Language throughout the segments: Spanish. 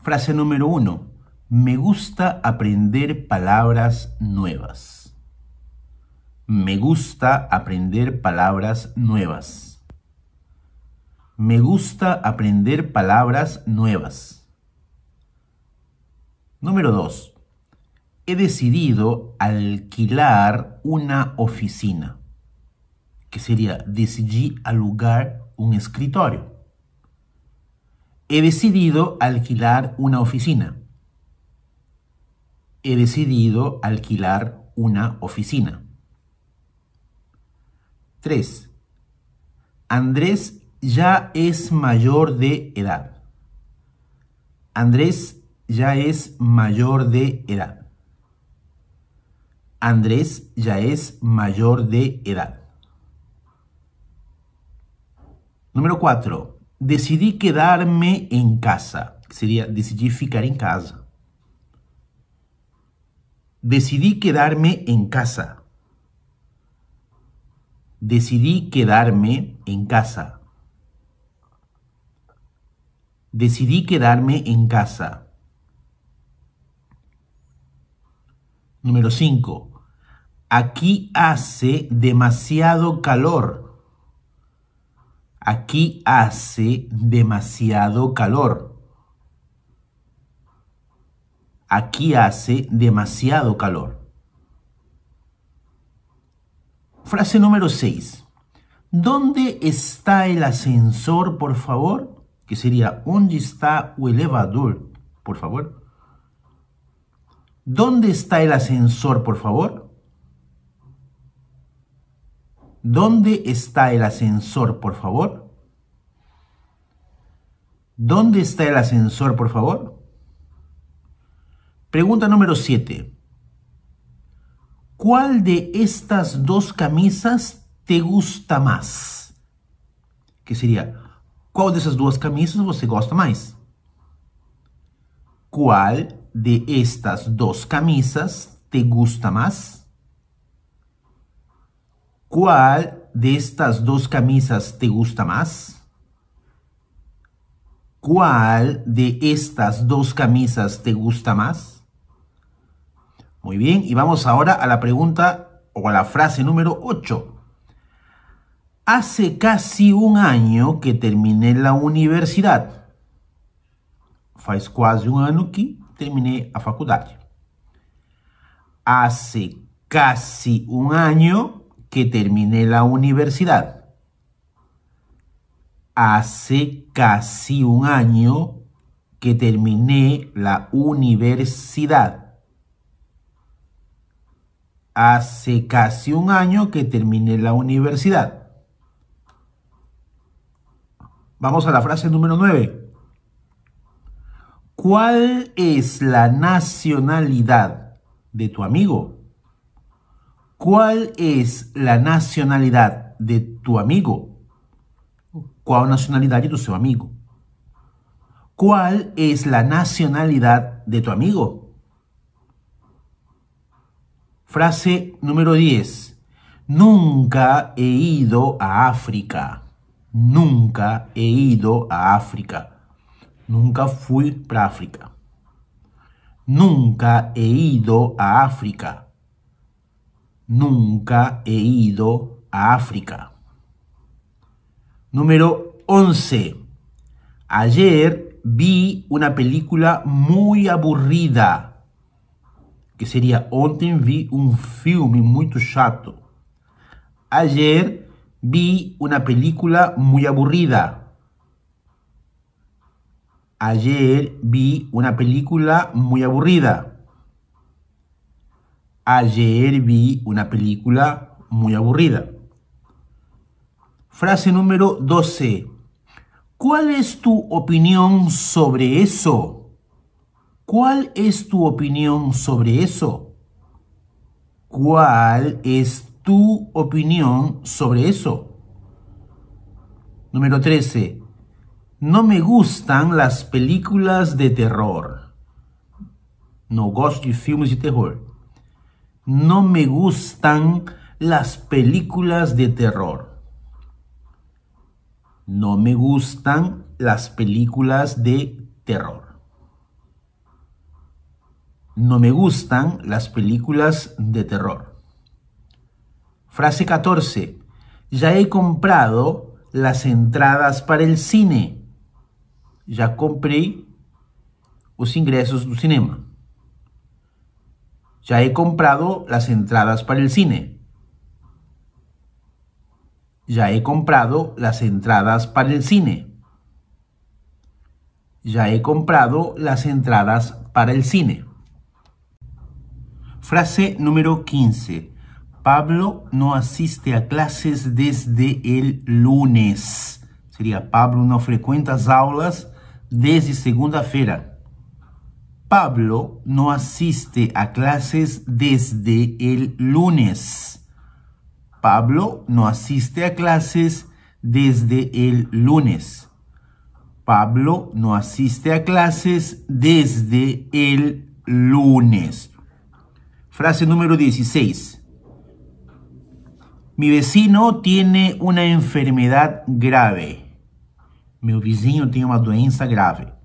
Frase número uno. Me gusta aprender palabras nuevas. Me gusta aprender palabras nuevas. Me gusta aprender palabras nuevas. Número 2. He decidido alquilar una oficina, que sería decidí alugar un escritorio he decidido alquilar una oficina. He decidido alquilar una oficina. 3. Andrés ya es mayor de edad. Andrés ya es mayor de edad. Andrés ya es mayor de edad. Número 4. Decidí quedarme en casa. Sería decidí ficar en casa. Decidí quedarme en casa. Decidí quedarme en casa. Decidí quedarme en casa. Número 5. Aquí hace demasiado calor. Aquí hace demasiado calor. Aquí hace demasiado calor. Frase número 6. ¿Dónde está el ascensor, por favor? Que sería, ¿dónde está el elevador, por favor? ¿Dónde está el ascensor, por favor? ¿Dónde está el ascensor, por favor? ¿Dónde está el ascensor, por favor? Pregunta número 7. ¿Cuál de estas dos camisas te gusta más? Que sería, ¿cuál de esas dos camisas te gusta más? ¿Cuál de estas dos camisas te gusta más? ¿Cuál de estas dos camisas te gusta más? ¿Cuál de estas dos camisas te gusta más? Muy bien, y vamos ahora a la pregunta o a la frase número 8. Hace casi un año que terminé la universidad. Hace casi un año que terminé la facultad. Hace casi un año que terminé la universidad. Hace casi un año que terminé la universidad. Hace casi un año que terminé la universidad. Vamos a la frase número 9. ¿Cuál es la nacionalidad de tu amigo? ¿Cuál es la nacionalidad de tu amigo? ¿Cuál nacionalidad es la nacionalidad de tu amigo? Frase número 10. Nunca he ido a África. Nunca he ido a África. Nunca fui para África. Nunca he ido a África. Nunca he ido a África. Número 11. Ayer vi una película muy aburrida. Que sería, ontem vi un filme muy chato. Ayer vi una película muy aburrida. Ayer vi una película muy aburrida. Ayer vi una película muy aburrida. Frase número 12. ¿Cuál es tu opinión sobre eso? ¿Cuál es tu opinión sobre eso? ¿Cuál es tu opinión sobre eso? Número 13. No me gustan las películas de terror. No gosto de filmes de terror no me gustan las películas de terror. No me gustan las películas de terror. No me gustan las películas de terror. Frase 14. Ya he comprado las entradas para el cine. Ya compré LOS INGRESOS DEL cinema. Ya he comprado las entradas para el cine. Ya he comprado las entradas para el cine. Ya he comprado las entradas para el cine. Frase número 15. Pablo no asiste a clases desde el lunes. Sería Pablo no frecuenta las aulas desde segunda-feira. Pablo no asiste a clases desde el lunes. Pablo no asiste a clases desde el lunes. Pablo no asiste a clases desde el lunes. Frase número 16. Mi vecino tiene una enfermedad grave. Mi vecino tiene una doença grave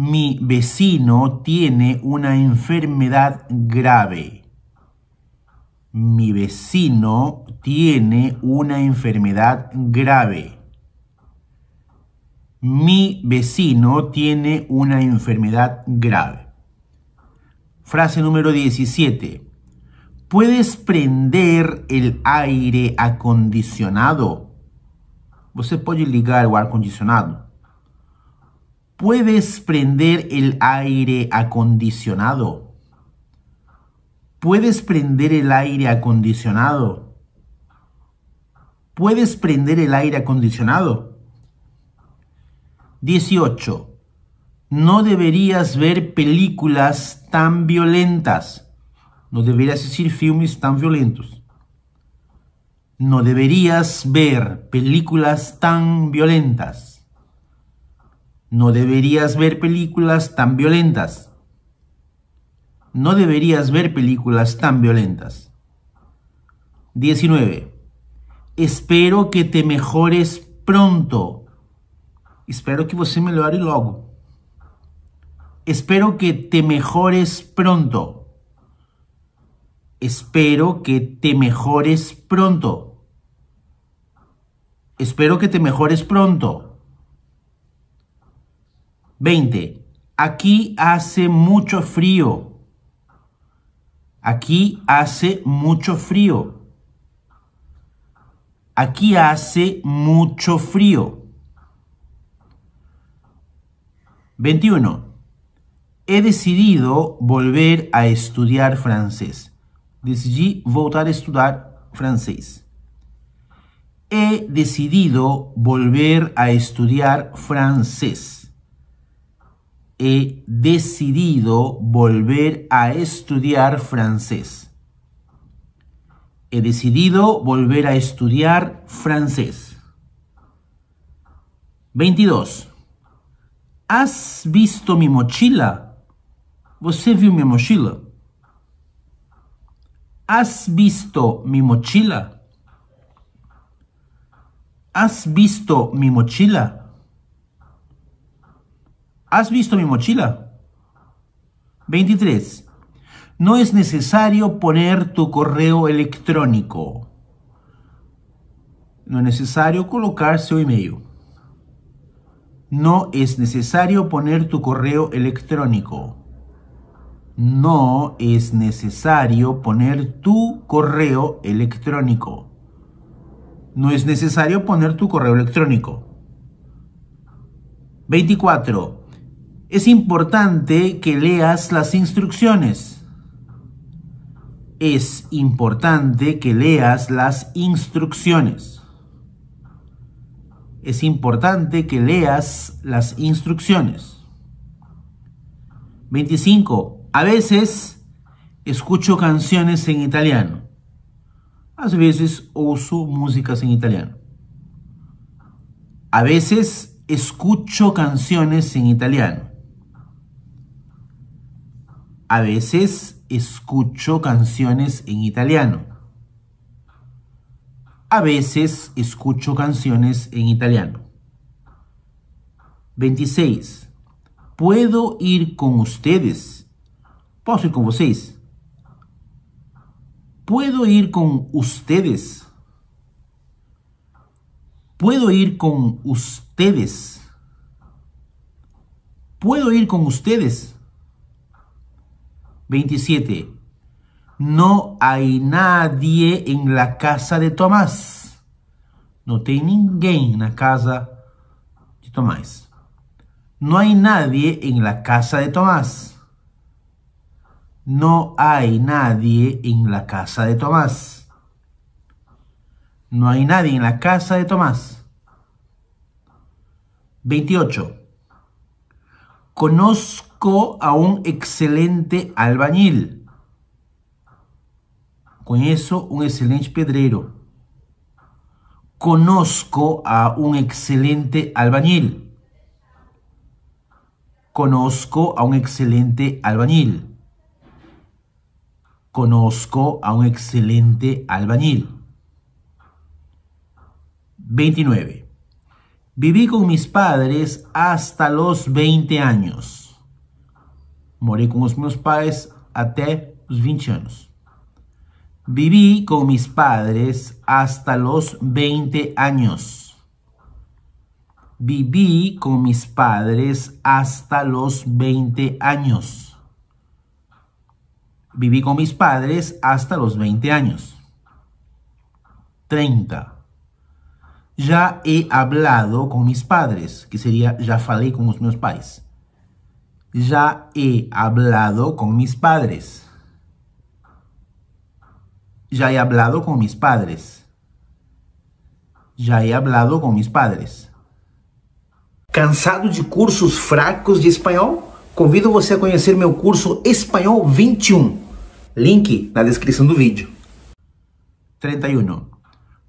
mi vecino tiene una enfermedad grave. Mi vecino tiene una enfermedad grave. Mi vecino tiene una enfermedad grave. Frase número 17. ¿Puedes prender el aire acondicionado? Você pode ligar o aire acondicionado. ¿Puedes prender el aire acondicionado? ¿Puedes prender el aire acondicionado? ¿Puedes prender el aire acondicionado? 18. No deberías ver películas tan violentas. No deberías decir filmes tan violentos. No deberías ver películas tan violentas. No deberías ver películas tan violentas. No deberías ver películas tan violentas. 19. Espero que te mejores pronto. Espero que você melhore luego. Espero que te mejores pronto. Espero que te mejores pronto. Espero que te mejores pronto. 20. Aquí hace mucho frío. Aquí hace mucho frío. Aquí hace mucho frío. 21. He decidido volver a estudiar francés. Decidí volver a estudiar francés. He decidido volver a estudiar francés he decidido volver a estudiar francés. He decidido volver a estudiar francés. 22. ¿Has visto mi mochila? ¿Você viu mi mochila? ¿Has visto mi mochila? ¿Has visto mi mochila? ¿Has visto mi mochila? 23. No es necesario poner tu correo electrónico. No es necesario colocar su email. No es necesario poner tu correo electrónico. No es necesario poner tu correo electrónico. No es necesario poner tu correo electrónico. 24 es importante que leas las instrucciones. Es importante que leas las instrucciones. Es importante que leas las instrucciones. 25. A veces escucho canciones en italiano. A veces uso músicas en italiano. A veces escucho canciones en italiano a veces escucho canciones en italiano. A veces escucho canciones en italiano. 26. ¿Puedo ir con ustedes? Puedo ir con vocês? ¿Puedo ir con ustedes? ¿Puedo ir con ustedes? ¿Puedo ir con ustedes? 27. No hay nadie en la casa de Tomás. No tiene en la casa de Tomás. No hay nadie en la casa de Tomás. No hay nadie en la casa de Tomás. No hay nadie en la casa de Tomás. 28. Conozco Conozco a un excelente albañil. eso, un excelente pedrero. Conozco a un excelente albañil. Conozco a un excelente albañil. Conozco a un excelente albañil. 29. Viví con mis padres hasta los 20 años. Morei con os meus pais até 20 años. Viví con mis padres hasta los 20 años. Viví con mis padres hasta los 20 años. Viví con mis padres hasta los 20 años. 30. Ya he hablado con mis padres, que sería ya falei con los meus pais. Já he hablado com mis padres. Já he hablado com mis padres. Já he hablado com mis padres. Cansado de cursos fracos de espanhol? Convido você a conhecer meu curso Espanhol 21. Link na descrição do vídeo. 31.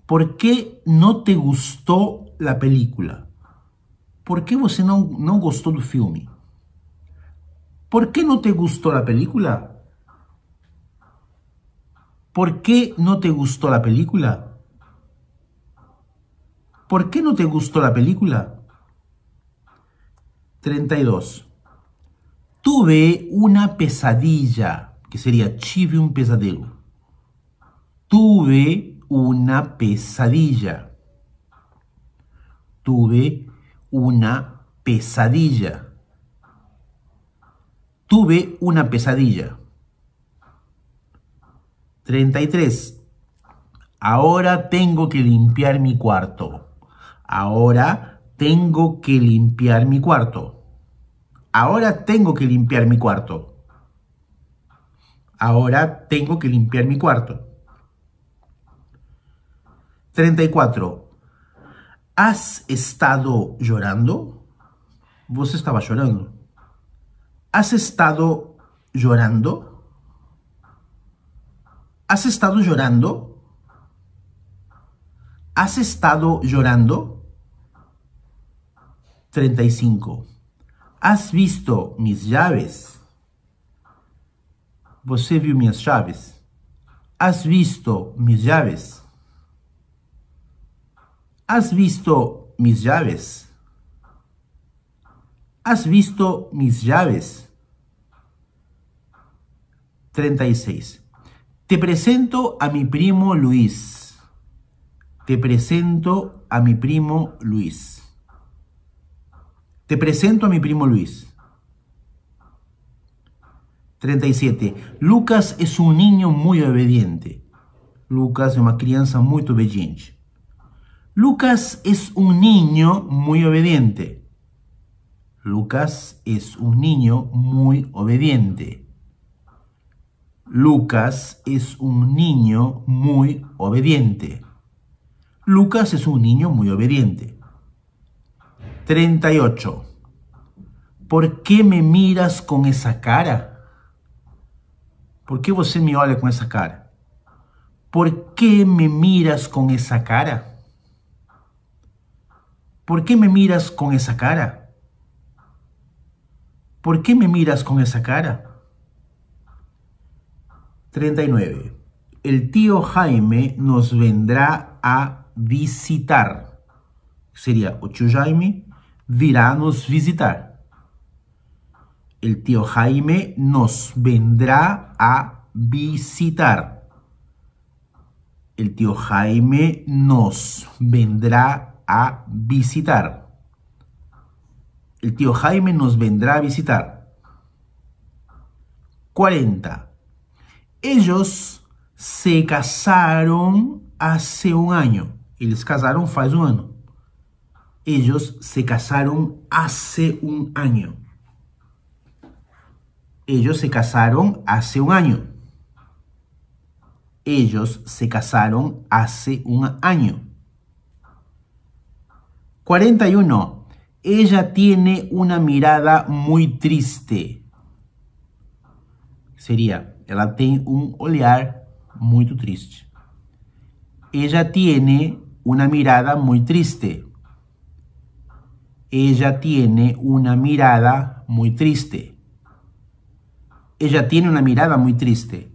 Por que não te gostou da película? Por que você não, não gostou do filme? ¿Por qué no te gustó la película? ¿Por qué no te gustó la película? ¿Por qué no te gustó la película? 32. Tuve una pesadilla, que sería chive un pesadelo. Tuve una pesadilla. Tuve una pesadilla. Tuve una pesadilla. 33. Ahora tengo que limpiar mi cuarto. Ahora tengo que limpiar mi cuarto. Ahora tengo que limpiar mi cuarto. Ahora tengo que limpiar mi cuarto. 34. ¿Has estado llorando? Vos estabas llorando. ¿Has estado llorando? ¿Has estado llorando? ¿Has estado llorando? 35. ¿Has visto mis llaves? Você vio mis llaves? ¿Has visto mis llaves? ¿Has visto mis llaves? ¿Has visto mis llaves? 36. Te presento a mi primo Luis. Te presento a mi primo Luis. Te presento a mi primo Luis. 37. Lucas es un niño muy obediente. Lucas es una crianza muy obediente. Lucas es un niño muy obediente. Lucas es un niño muy obediente. Lucas es un niño muy obediente. Lucas es un niño muy obediente. 38. ¿Por qué me miras con esa cara? ¿Por qué usted me olha con esa cara? ¿Por qué me miras con esa cara? ¿Por qué me miras con esa cara? ¿Por qué me miras con esa cara? 39. El tío Jaime nos vendrá a visitar. Sería ocho Jaime virá nos visitar. El tío Jaime nos vendrá a visitar. El tío Jaime nos vendrá a visitar. El tío Jaime nos vendrá a visitar. 40. Ellos se casaron hace un año. les casaron Ellos se casaron hace un año. Ellos se casaron hace un año. Ellos se casaron hace un año. 41. Ella tiene una mirada muy triste. Sería, ella tiene un olhar muy triste. Ella tiene una mirada muy triste. Ella tiene una mirada muy triste. Ella tiene una mirada muy triste.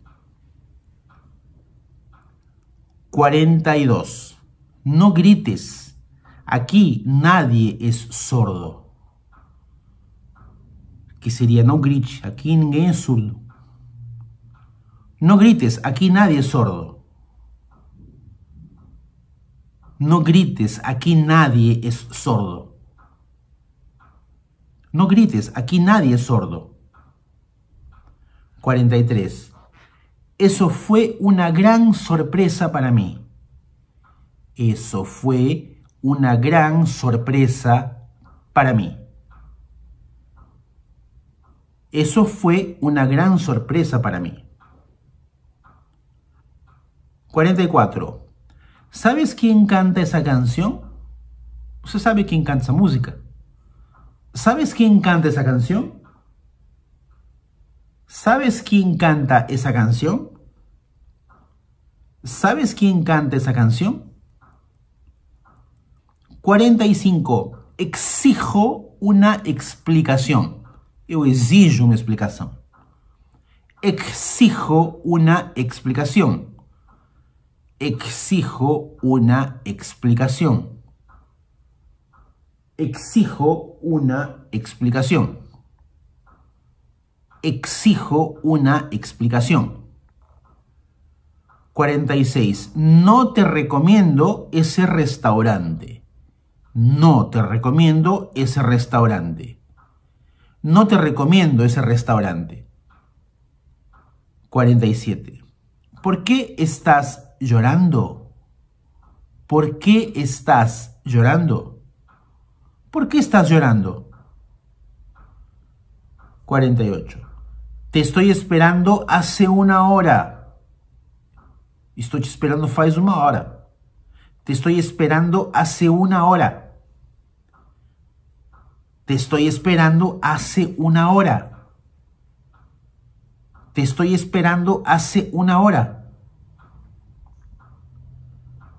42. No grites. Aquí nadie es sordo. Que sería no grites. aquí nadie es sordo. No grites, aquí nadie es sordo. No grites, aquí nadie es sordo. No grites, aquí nadie es sordo. 43. Eso fue una gran sorpresa para mí. Eso fue una gran sorpresa para mí. Eso fue una gran sorpresa para mí. 44. ¿Sabes quién canta esa canción? Usted sabe quién canta esa música. ¿Sabes quién canta esa canción? ¿Sabes quién canta esa canción? ¿Sabes quién canta esa canción? 45. Exijo una explicación. Eu exijo una explicación. Exijo una explicación. Exijo una explicación. Exijo una explicación. Exijo una explicación. 46. No te recomiendo ese restaurante no te recomiendo ese restaurante. No te recomiendo ese restaurante. 47. ¿Por qué estás llorando? ¿Por qué estás llorando? ¿Por qué estás llorando? 48. Te estoy esperando hace una hora. Estoy esperando faz una hora. Te estoy esperando hace una hora. Te estoy esperando hace una hora. Te estoy esperando hace una hora.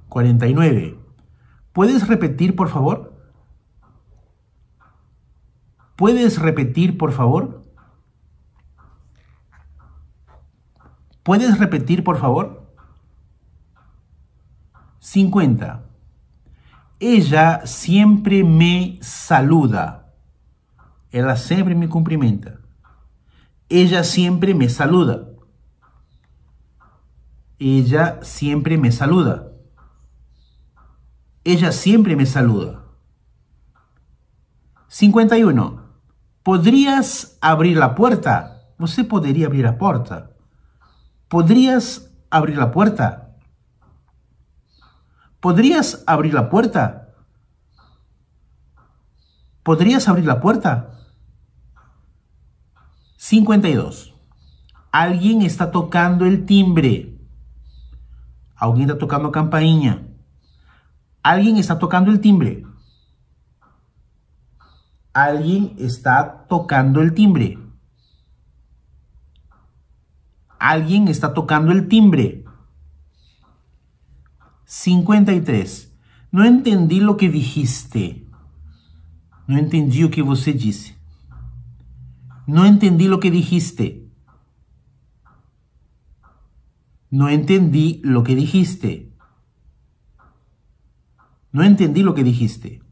49. ¿Puedes repetir, por favor? ¿Puedes repetir, por favor? ¿Puedes repetir, por favor? 50. Ella siempre me saluda. Ella siempre me cumprimenta. Ella siempre me saluda. Ella siempre me saluda. Ella siempre me saluda. 51. ¿Podrías abrir la puerta? Você podría abrir la puerta? ¿Podrías abrir la puerta? ¿Podrías abrir la puerta? ¿Podrías abrir la puerta? 52. Alguien está tocando el timbre. Alguien está tocando campaña. Alguien está tocando el timbre. Alguien está tocando el timbre. Alguien está tocando el timbre. 53. No entendí lo que dijiste. No entendí lo que você disse no entendí lo que dijiste. No entendí lo que dijiste. No entendí lo que dijiste.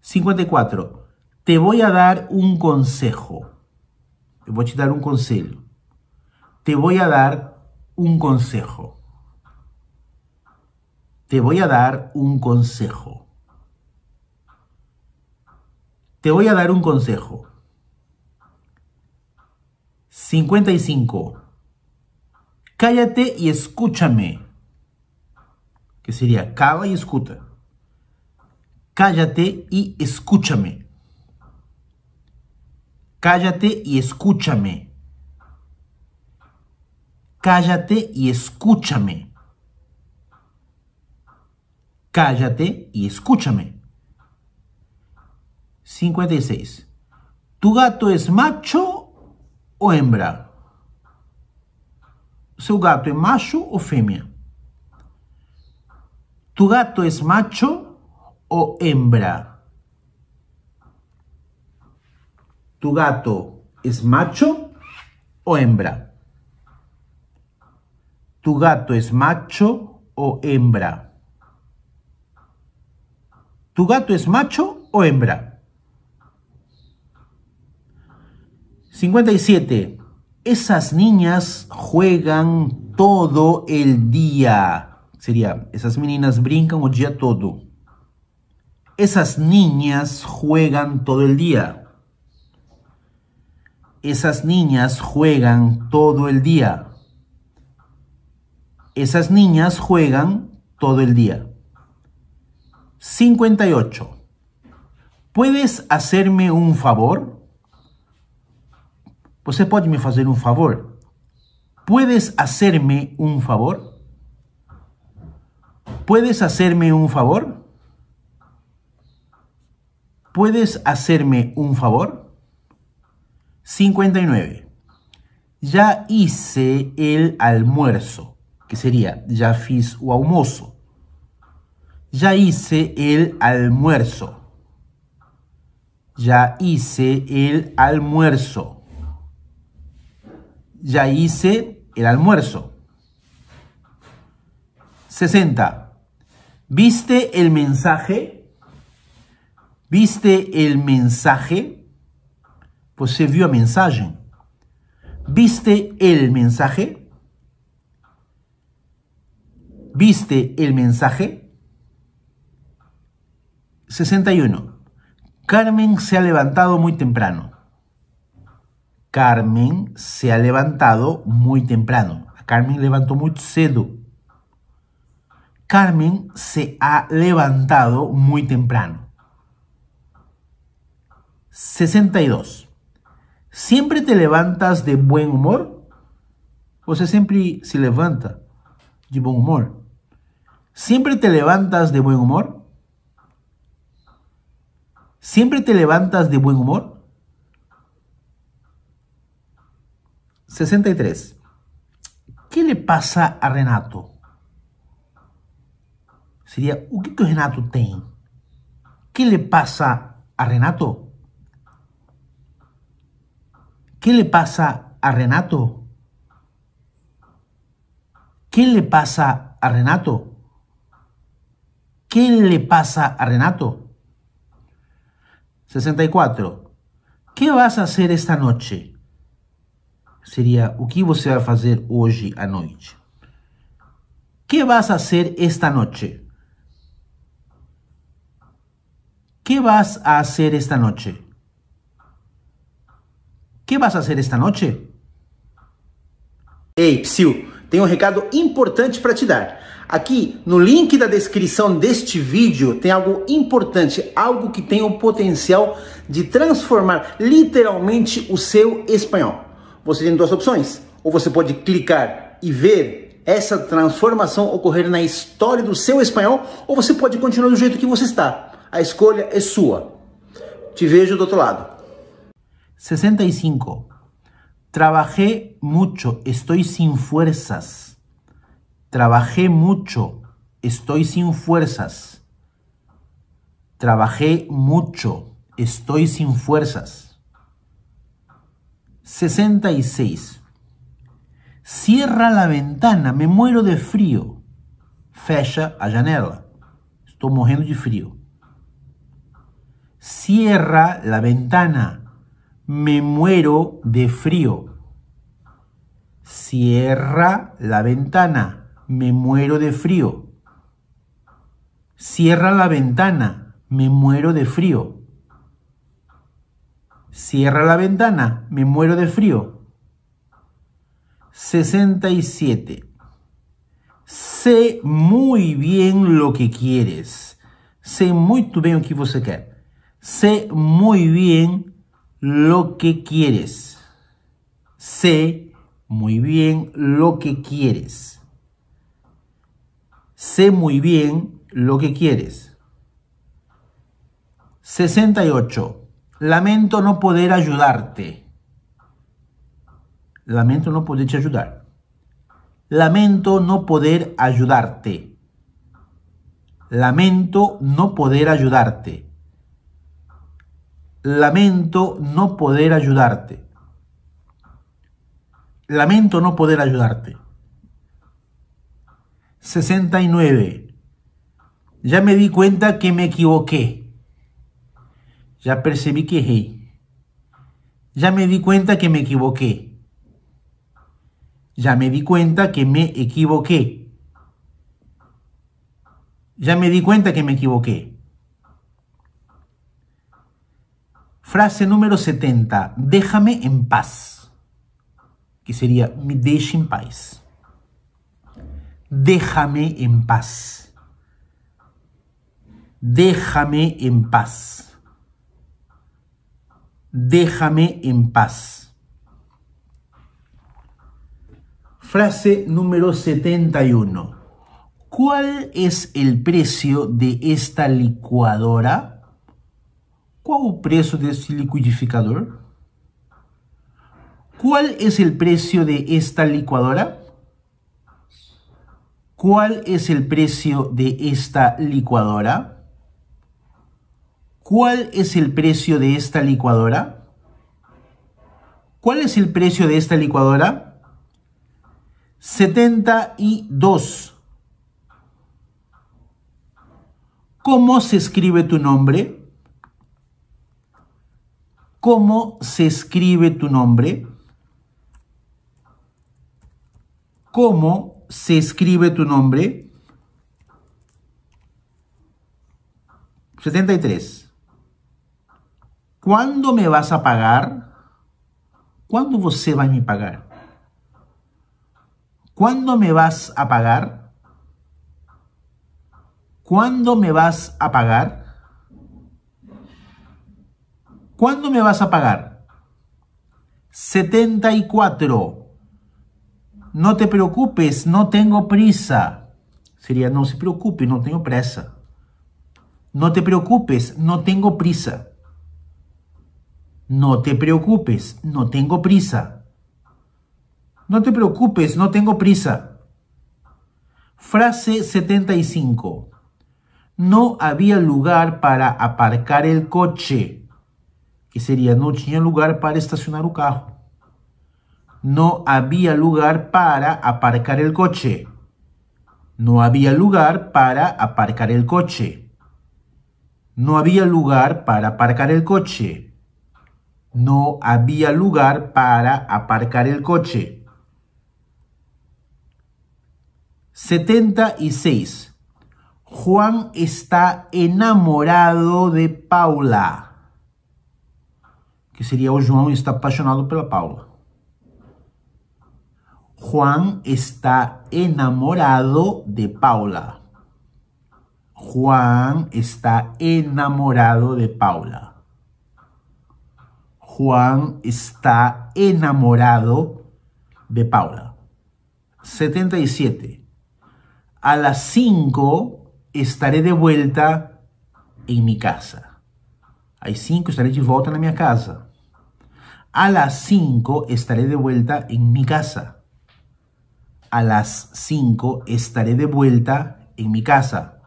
54. Te voy a dar un consejo. Te voy a dar un consejo. Te voy a dar un consejo. Te voy a dar un consejo. Te voy a dar un consejo. 55. Cállate y escúchame. Que sería cava y escuta. Cállate y escúchame. Cállate y escúchame. Cállate y escúchame. Cállate y escúchame. 56. ¿Tu gato es macho o hembra? Su gato es macho o femia Tu gato es macho o hembra? Tu gato es macho o hembra? Tu gato es macho o hembra? Tu gato es macho o hembra? 57. Esas niñas juegan todo el día. Sería, esas meninas brincan o dia todo. Esas niñas juegan todo el día. Esas niñas juegan todo el día. Esas niñas juegan todo el día. 58. ¿Puedes hacerme un favor? Você pode me hacer un um favor? ¿Puedes hacerme un favor? ¿Puedes hacerme un favor? ¿Puedes hacerme un favor? 59. Ya hice el almuerzo, que sería ya fiz o almuerzo. Ya hice el almuerzo. Ya hice el almuerzo ya hice el almuerzo. 60. ¿Viste el mensaje? ¿Viste el mensaje? Pues se vio a mensaje. ¿Viste el mensaje? ¿Viste el mensaje? 61. Carmen se ha levantado muy temprano. Carmen se ha levantado muy temprano. Carmen levantó muy cedo. Carmen se ha levantado muy temprano. 62. ¿Siempre te levantas de buen humor? sea, siempre se levanta de buen humor? ¿Siempre te levantas de buen humor? ¿Siempre te levantas de buen humor? 63. ¿Qué le pasa a Renato? Sería, ¿qué que, Renato tiene? ¿Qué le pasa a Renato? ¿Qué le pasa a Renato? ¿Qué le pasa a Renato? ¿Qué le pasa a Renato? 64. ¿Qué vas a hacer esta noche? seria o que você vai fazer hoje à noite. Que vas a fazer esta noite? Que vas a fazer esta noite? Que vas a fazer esta noite? Ei, Psyu, tem um recado importante para te dar. Aqui no link da descrição deste vídeo tem algo importante, algo que tem o potencial de transformar literalmente o seu espanhol você tem duas opções. Ou você pode clicar e ver essa transformação ocorrer na história do seu espanhol, ou você pode continuar do jeito que você está. A escolha é sua. Te vejo do outro lado. 65. Trabajé mucho, estoy sin fuerzas. Trabajé mucho, estoy sin fuerzas. Trabajé mucho, estoy sin fuerzas. 66. Cierra la ventana, me muero de frío. Fecha a janela. Estou morrendo de Cierra la ventana. Me muero de frío. Cierra la ventana. Me muero de frío. Cierra la ventana. Me muero de frío. Cierra la ventana, me muero de frío. 67. Sé muy bien lo que quieres. Sé muy bien lo que você Sé muy bien lo que quieres. Sé muy bien lo que quieres. Sé muy bien lo que quieres. 68. Lamento no poder ayudarte. Lamento no poder ayudar. Lamento no poder ayudarte. Lamento no poder ayudarte. Lamento no poder ayudarte. Lamento no poder ayudarte. 69. Ya me di cuenta que me equivoqué. Ya percebí que hey. Ya me di cuenta que me equivoqué. Ya me di cuenta que me equivoqué. Ya me di cuenta que me equivoqué. Frase número 70. Déjame en paz. Que sería me en paz. Déjame en paz. Déjame en paz déjame en paz. Frase número 71. ¿Cuál es el precio de esta licuadora? ¿Cuál es el precio de este liquidificador? ¿Cuál es el precio de esta licuadora? ¿Cuál es el precio de esta licuadora? ¿Cuál es el precio de esta licuadora? ¿Cuál es el precio de esta licuadora? 72. ¿Cómo se escribe tu nombre? ¿Cómo se escribe tu nombre? ¿Cómo se escribe tu nombre? 73. ¿Cuándo me vas a pagar? ¿Cuándo você a me pagar? ¿Cuándo me vas a pagar? ¿Cuándo me vas a pagar? ¿Cuándo me vas a pagar? 74. No te preocupes, no tengo prisa. Sería, no se preocupe, no tengo prisa. No te preocupes, no tengo prisa. No te preocupes, no tengo prisa. No te preocupes, no tengo prisa. Frase 75. No había lugar para aparcar el coche, que sería no tenía lugar para estacionar un carro. No había lugar para aparcar el coche. No había lugar para aparcar el coche. No había lugar para aparcar el coche no había lugar para aparcar el coche. 76. Juan está enamorado de Paula. Que sería o está apasionado por Paula. Juan está enamorado de Paula. Juan está enamorado de Paula. Juan está enamorado de Paula. 77. A las 5 estaré de vuelta en mi casa. Hay 5 estaré de vuelta en mi casa. A las 5 estaré de vuelta en mi casa. A las 5 estaré de vuelta en mi casa.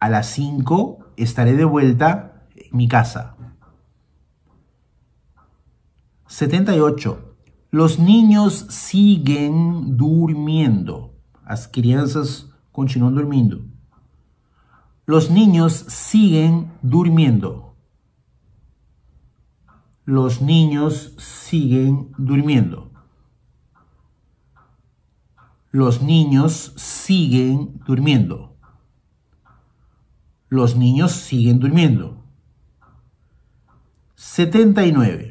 A las 5 estaré de vuelta en mi casa. 78. Los niños siguen durmiendo. las crianzas continúan durmiendo. Los niños siguen durmiendo. Los niños siguen durmiendo. Los niños siguen durmiendo. Los niños siguen durmiendo. 79.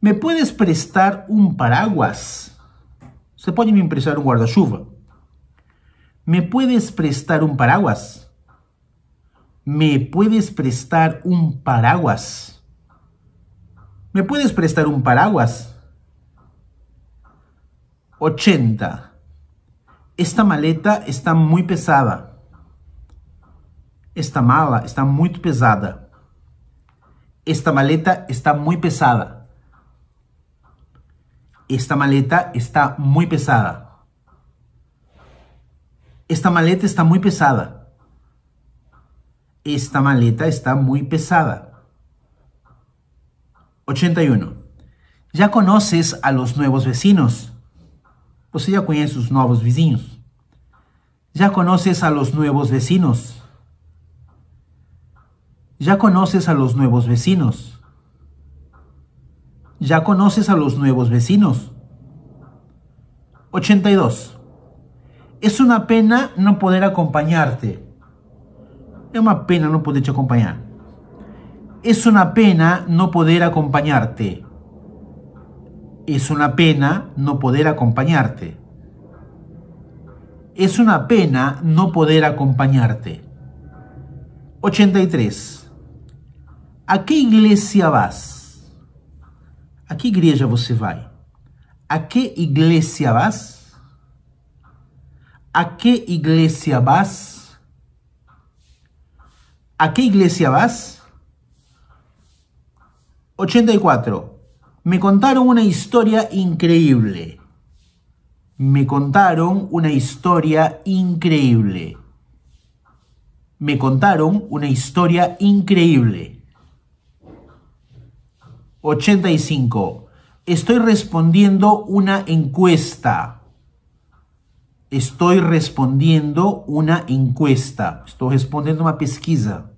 ¿Me puedes prestar un paraguas? Se puede me emprestar un guarda ¿Me puedes prestar un paraguas? ¿Me puedes prestar un paraguas? ¿Me puedes prestar un paraguas? 80. Esta maleta está muy pesada. Esta mala está muy pesada. Esta maleta está muy pesada esta maleta está muy pesada. Esta maleta está muy pesada. Esta maleta está muy pesada. 81. Ya conoces a los nuevos vecinos. ya conoces a sus nuevos vizinhos? Ya conoces a los nuevos vecinos? Ya conoces a los nuevos vecinos. Ya conoces a los nuevos vecinos. 82. Es una pena no poder acompañarte. Es una pena no poder acompañar. Es una pena no poder acompañarte. Es una pena no poder acompañarte. Es una pena no poder acompañarte. 83. ¿A qué iglesia vas? A qué você A que iglesia vas? A qué iglesia vas? A qué iglesia vas? 84. Me contaron una historia increíble. Me contaron una historia increíble. Me contaron una historia increíble. 85. Estoy respondiendo una encuesta. Estoy respondiendo una encuesta. Estoy respondiendo una pesquisa.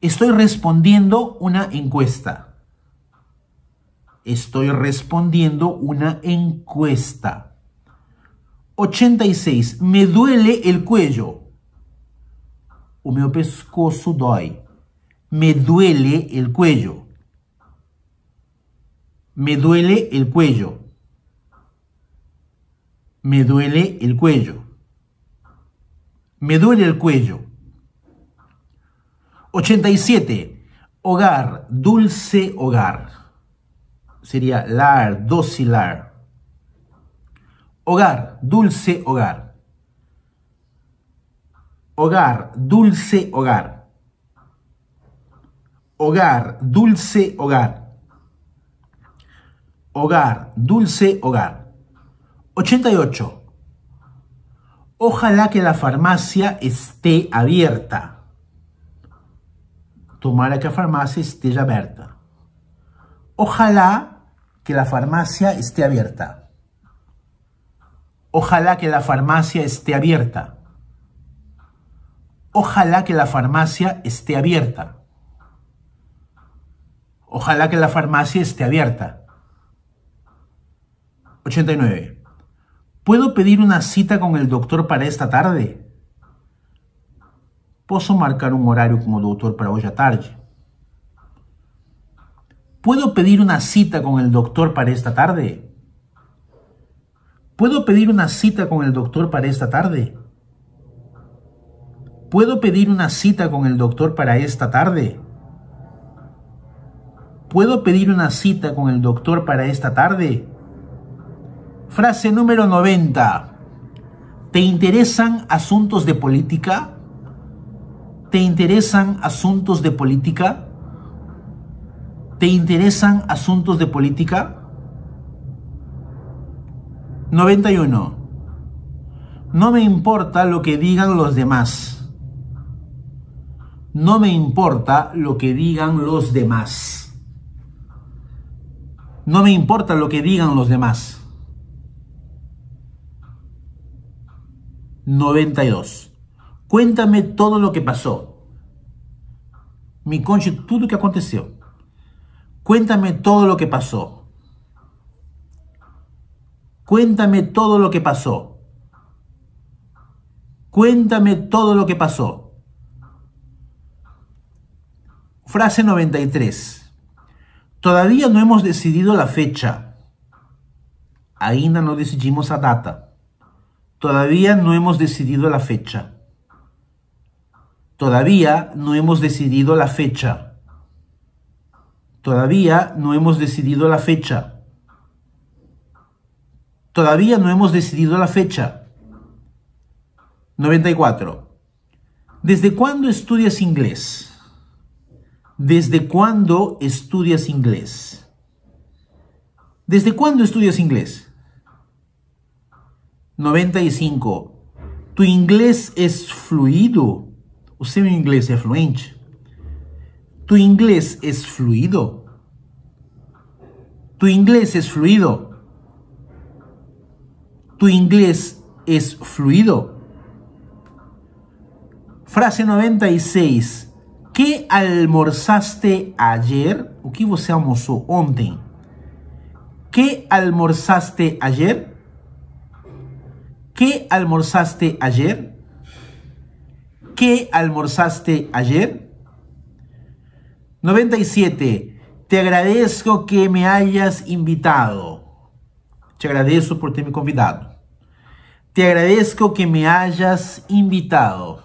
Estoy respondiendo una encuesta. Estoy respondiendo una encuesta. 86. Me duele el cuello. O mi pescoço Me duele el cuello. Me duele el cuello. Me duele el cuello. Me duele el cuello. 87. Hogar, dulce hogar. Sería lar, docilar. Hogar, dulce hogar. Hogar, dulce hogar. Hogar, dulce hogar. Hogar, dulce hogar. 88. Ojalá que la farmacia esté abierta. Tomara que la farmacia esté abierta. Ojalá que la farmacia esté abierta. Ojalá que la farmacia esté abierta. Ojalá que la farmacia esté abierta. Ojalá que la farmacia esté abierta. 89. ¿Puedo pedir una cita con el doctor para esta tarde? Puedo marcar un horario como doctor para hoy a tarde? ¿Puedo pedir una cita con el doctor para esta tarde? ¿Puedo pedir una cita con el doctor para esta tarde? ¿Puedo pedir una cita con el doctor para esta tarde? ¿Puedo pedir una cita con el doctor para esta tarde? Frase número 90. ¿Te interesan asuntos de política? ¿Te interesan asuntos de política? ¿Te interesan asuntos de política? 91. No me importa lo que digan los demás. No me importa lo que digan los demás. No me importa lo que digan los demás. 92. Cuéntame todo lo que pasó. Mi concho, todo lo que aconteció. Cuéntame todo lo que pasó. Cuéntame todo lo que pasó. Cuéntame todo lo que pasó. Frase 93. Todavía no hemos decidido la fecha. Ainda no decidimos a data. Todavía no hemos decidido la fecha. Todavía no hemos decidido la fecha. Todavía no hemos decidido la fecha. Todavía no hemos decidido la fecha. 94. ¿Desde cuándo estudias inglés? ¿Desde cuándo estudias inglés? ¿Desde cuándo estudias inglés? 95. Tu inglés es fluido. O mi inglés es fluente? Tu inglés es fluido? Tu inglés es fluido? Tu inglés es fluido? Frase 96. ¿Qué almorzaste ayer? O que você ontem? almorzaste ayer? ¿Qué almorzaste ayer? ¿Qué almorzaste ayer? 97. Te agradezco que me hayas invitado. Te agradezco por tenerme convidado. Te agradezco que me hayas invitado.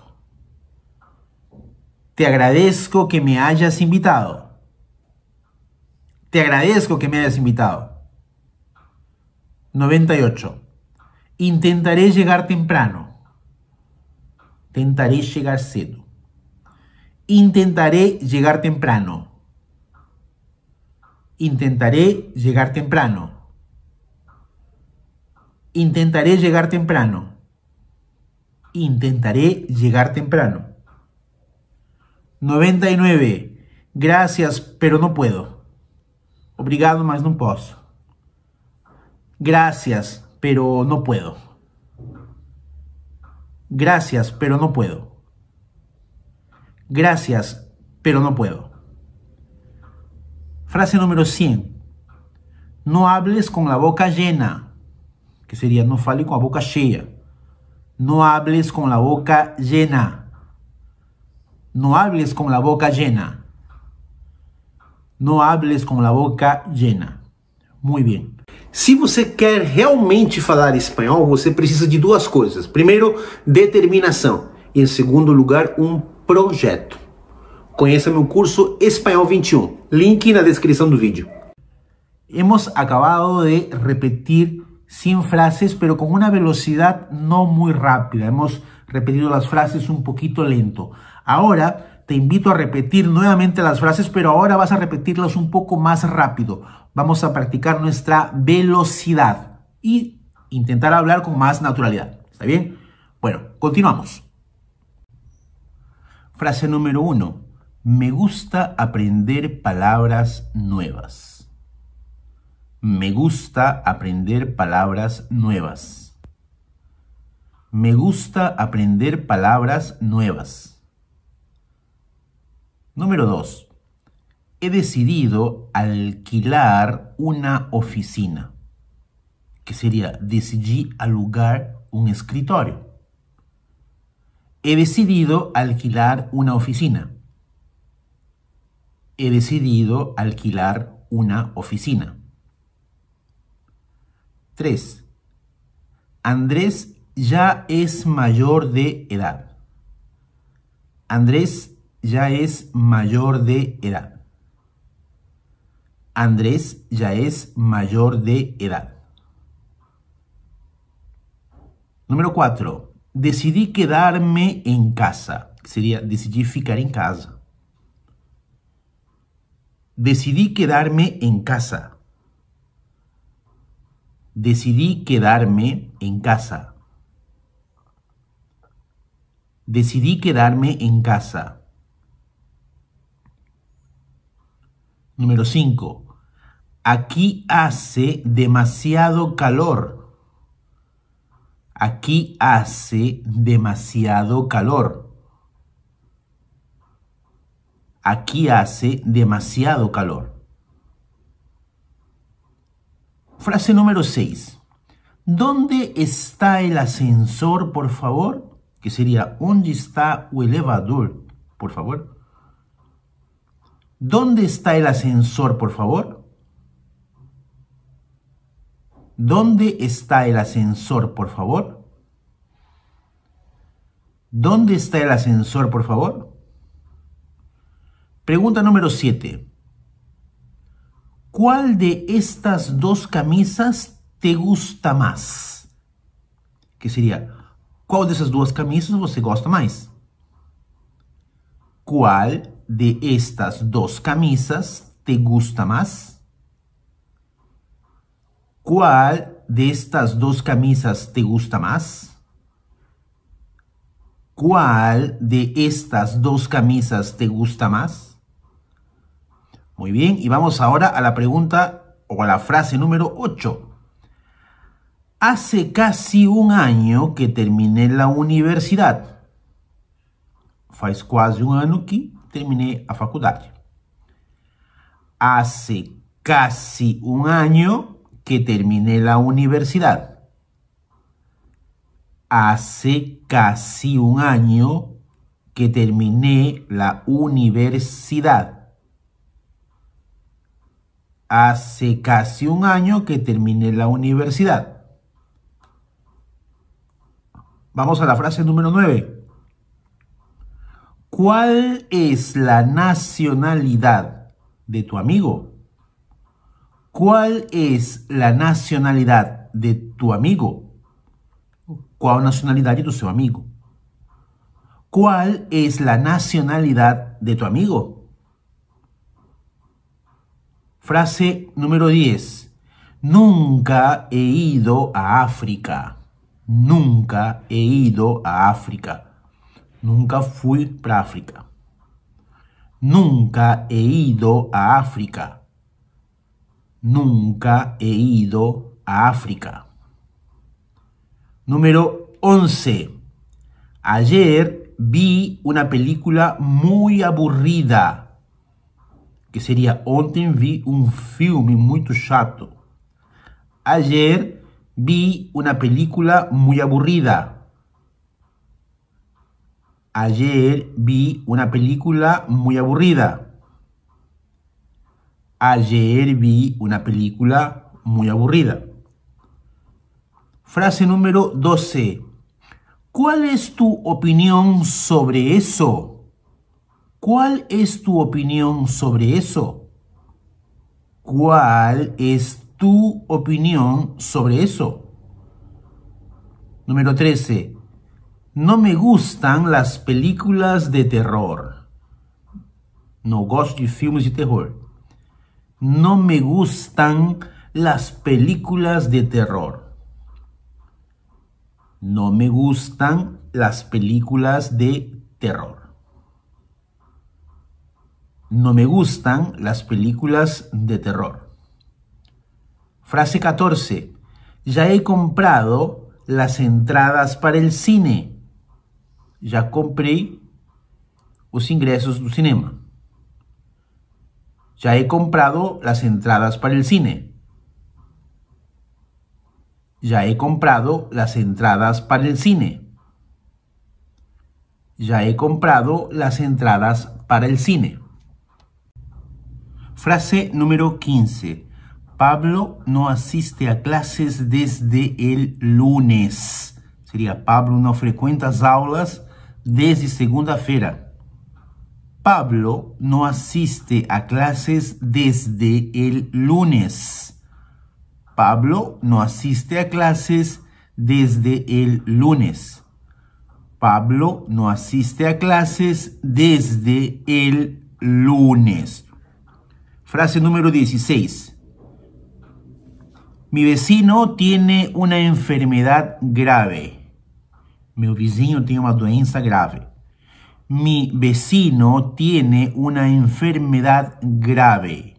Te agradezco que me hayas invitado. Te agradezco que me hayas invitado. 98. Intentaré llegar temprano. Intentaré llegar cedo. Intentaré llegar temprano. Intentaré llegar temprano. Intentaré llegar temprano. Intentaré llegar temprano. 99. Gracias, pero no puedo. Obrigado, mas no posso. Gracias, pero no puedo. Gracias, pero no puedo. Gracias, pero no puedo. Frase número 100. No hables con la boca llena, que sería no fale con la boca llena. No hables con la boca llena. No hables con la boca llena. No hables con la boca llena. Muy bien. Se você quer realmente falar espanhol, você precisa de duas coisas. Primeiro, determinação. E em segundo lugar, um projeto. Conheça meu curso Espanhol 21. Link na descrição do vídeo. Hemos acabado de repetir 100 frases, pero con una velocidad no muy rápida. Hemos repetido las frases un poquito lento. Ahora Te invito a repetir nuevamente las frases, pero ahora vas a repetirlas un poco más rápido. Vamos a practicar nuestra velocidad y intentar hablar con más naturalidad. ¿Está bien? Bueno, continuamos. Frase número uno. Me gusta aprender palabras nuevas. Me gusta aprender palabras nuevas. Me gusta aprender palabras nuevas. Número 2. He decidido alquilar una oficina, que sería decidí alugar un escritorio. He decidido alquilar una oficina. He decidido alquilar una oficina. 3. Andrés ya es mayor de edad. Andrés ya es mayor de edad. Andrés ya es mayor de edad. Número 4. Decidí quedarme en casa. Sería, decidí ficar en casa. Decidí quedarme en casa. Decidí quedarme en casa. Decidí quedarme en casa. Número 5. Aquí hace demasiado calor. Aquí hace demasiado calor. Aquí hace demasiado calor. Frase número 6. ¿Dónde está el ascensor, por favor? Que sería, ¿dónde está el elevador, por favor? ¿Dónde está el ascensor, por favor? ¿Dónde está el ascensor, por favor? ¿Dónde está el ascensor, por favor? Pregunta número 7. ¿Cuál de estas dos camisas te gusta más? Que sería, ¿cuál de esas dos camisas você gosta más? ¿Cuál? de estas dos camisas te gusta más? ¿Cuál de estas dos camisas te gusta más? ¿Cuál de estas dos camisas te gusta más? Muy bien, y vamos ahora a la pregunta o a la frase número 8. Hace casi un año que terminé la universidad. Faz casi un año que terminé la facultad. Hace casi un año que terminé la universidad. Hace casi un año que terminé la universidad. Hace casi un año que terminé la universidad. Vamos a la frase número 9. ¿Cuál es la nacionalidad de tu amigo? ¿Cuál es la nacionalidad de tu amigo? ¿Cuál nacionalidad de tu amigo? ¿Cuál es la nacionalidad de tu amigo? Frase número 10. Nunca he ido a África. Nunca he ido a África. Nunca fui para África. Nunca he ido a África. Nunca he ido a África. Número 11. Ayer vi una película muy aburrida. Que sería, ontem vi un filme muy chato. Ayer vi una película muy aburrida. Ayer vi una película muy aburrida. Ayer vi una película muy aburrida. Frase número 12. ¿Cuál es tu opinión sobre eso? ¿Cuál es tu opinión sobre eso? ¿Cuál es tu opinión sobre eso? Número 13. No me gustan las películas de terror. No gosto de filmes de terror. No me gustan las películas de terror. No me gustan las películas de terror. No me gustan las películas de terror. Frase 14. Ya he comprado las entradas para el cine. Ya compré los ingresos do cinema. Ya he comprado las entradas para el cine. Ya he comprado las entradas para el cine. Ya he comprado las entradas para el cine. Frase número 15. Pablo no asiste a clases desde el lunes. Sería Pablo no frecuenta las aulas desde segunda-feira. Pablo no asiste a clases desde el lunes. Pablo no asiste a clases desde el lunes. Pablo no asiste a clases desde el lunes. Frase número 16. Mi vecino tiene una enfermedad grave. Mi vizinho tiene una doença grave. Mi vecino tiene una enfermedad grave.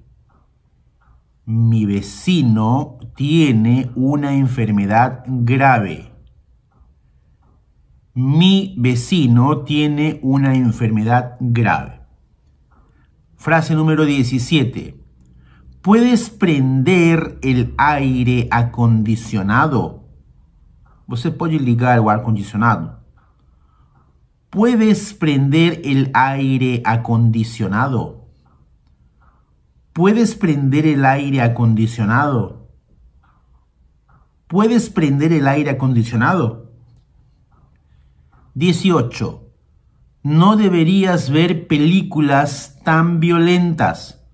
Mi vecino tiene una enfermedad grave. Mi vecino tiene una enfermedad grave. Frase número 17. ¿Puedes prender el aire acondicionado? Você pode ligar el aire acondicionado ¿Puedes prender el aire acondicionado? ¿Puedes prender el aire acondicionado? ¿Puedes prender el aire acondicionado? 18. No deberías ver películas tan violentas.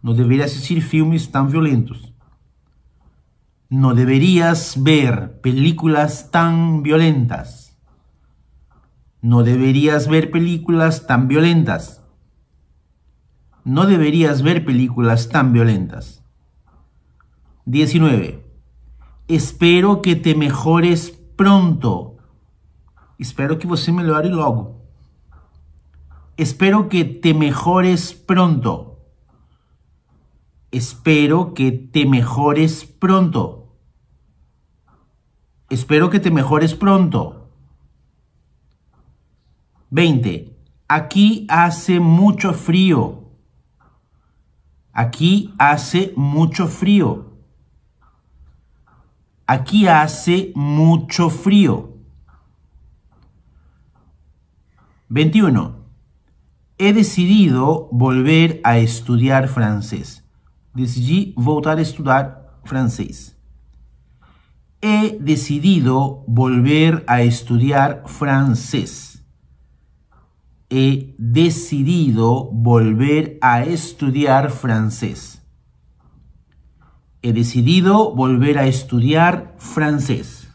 No deberías decir filmes tan violentos no deberías ver películas tan violentas. No deberías ver películas tan violentas. No deberías ver películas tan violentas. 19. Espero que te mejores pronto. Espero que você melhore logo. Espero que te mejores pronto. Espero que te mejores pronto. Espero que te mejores pronto. 20. Aquí hace mucho frío. Aquí hace mucho frío. Aquí hace mucho frío. 21. He decidido volver a estudiar francés. Decidí volver a estudiar francés he decidido volver a estudiar francés. He decidido volver a estudiar francés. He decidido volver a estudiar francés.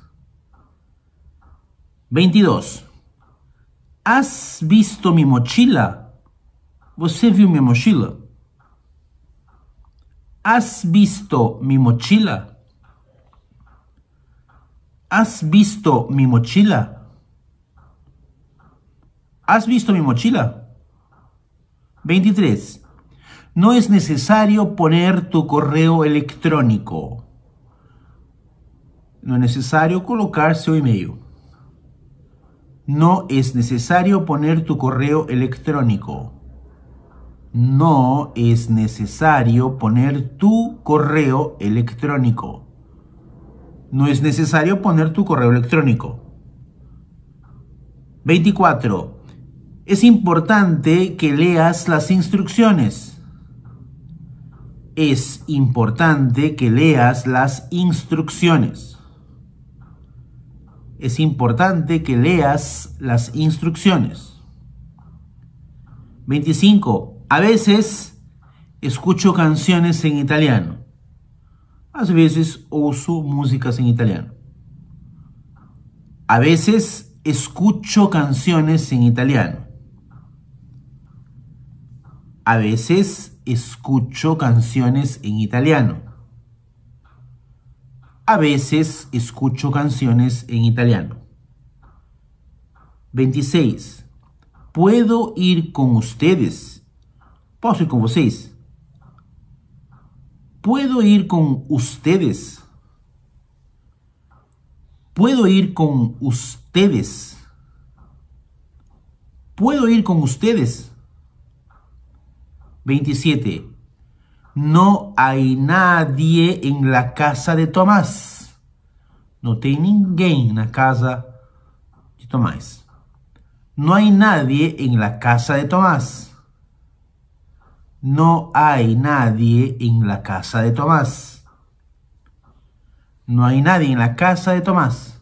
22. ¿Has visto mi mochila? ¿Você viu minha mochila? ¿Has visto mi mochila? ¿Has visto mi mochila? ¿Has visto mi mochila? 23. No es necesario poner tu correo electrónico. No es necesario colocar su email. No es necesario poner tu correo electrónico. No es necesario poner tu correo electrónico no es necesario poner tu correo electrónico. 24. Es importante que leas las instrucciones. Es importante que leas las instrucciones. Es importante que leas las instrucciones. 25. A veces escucho canciones en italiano. A veces uso músicas en em italiano. A veces escucho canciones en italiano. A veces escucho canciones en italiano. A veces escucho canciones en italiano. 26. Puedo ir con ustedes. Posso ir con vocês? ¿Puedo ir con ustedes? ¿Puedo ir con ustedes? ¿Puedo ir con ustedes? 27. No hay nadie en la casa de Tomás. No nadie en la casa de Tomás. No hay nadie en la casa de Tomás. No hay nadie en la casa de Tomás. No hay nadie en la casa de Tomás.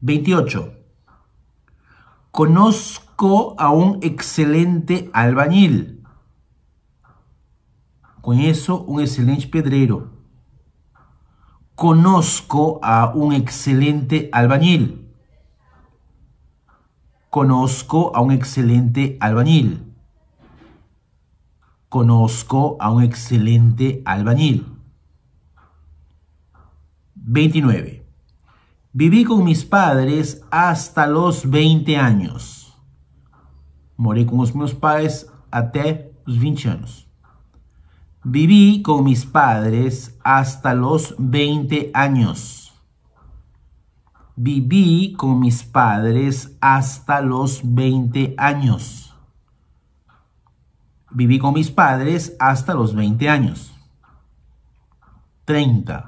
28. Conozco a un excelente albañil. Conozco un excelente pedrero. Conozco a un excelente albañil. Conozco a un excelente albañil conozco a un excelente albañil. 29. Viví con mis padres hasta los 20 años. Moré con los padres até los 20 años. Viví con mis padres hasta los 20 años. Viví con mis padres hasta los 20 años. Viví con mis padres hasta los 20 años. 30.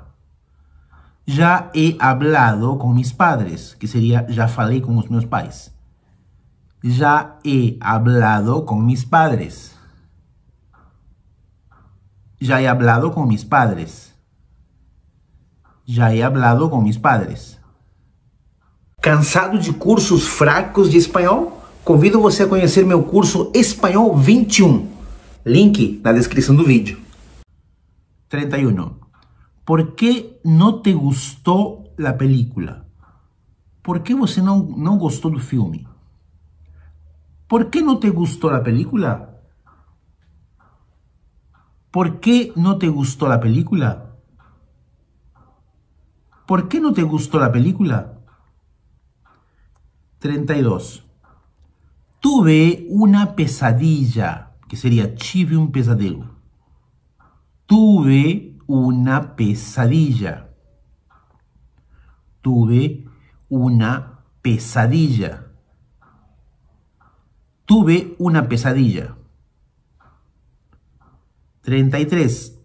Já he hablado com mis padres, que seria já falei com os meus pais. Já he hablado com mis padres. Já he hablado com mis padres. Já he hablado com mis padres. Cansado de cursos fracos de espanhol? Convido você a conhecer meu curso Espanhol 21. Link na descripción do vídeo. 31. ¿Por qué no te gustó la película? ¿Por qué você no não gostou filme? ¿Por qué no te gustó la película? ¿Por qué no te gustó la película? ¿Por qué no te gustó la película? 32. Tuve una pesadilla que sería chive un pesadelo. Tuve una pesadilla. Tuve una pesadilla. Tuve una pesadilla. 33.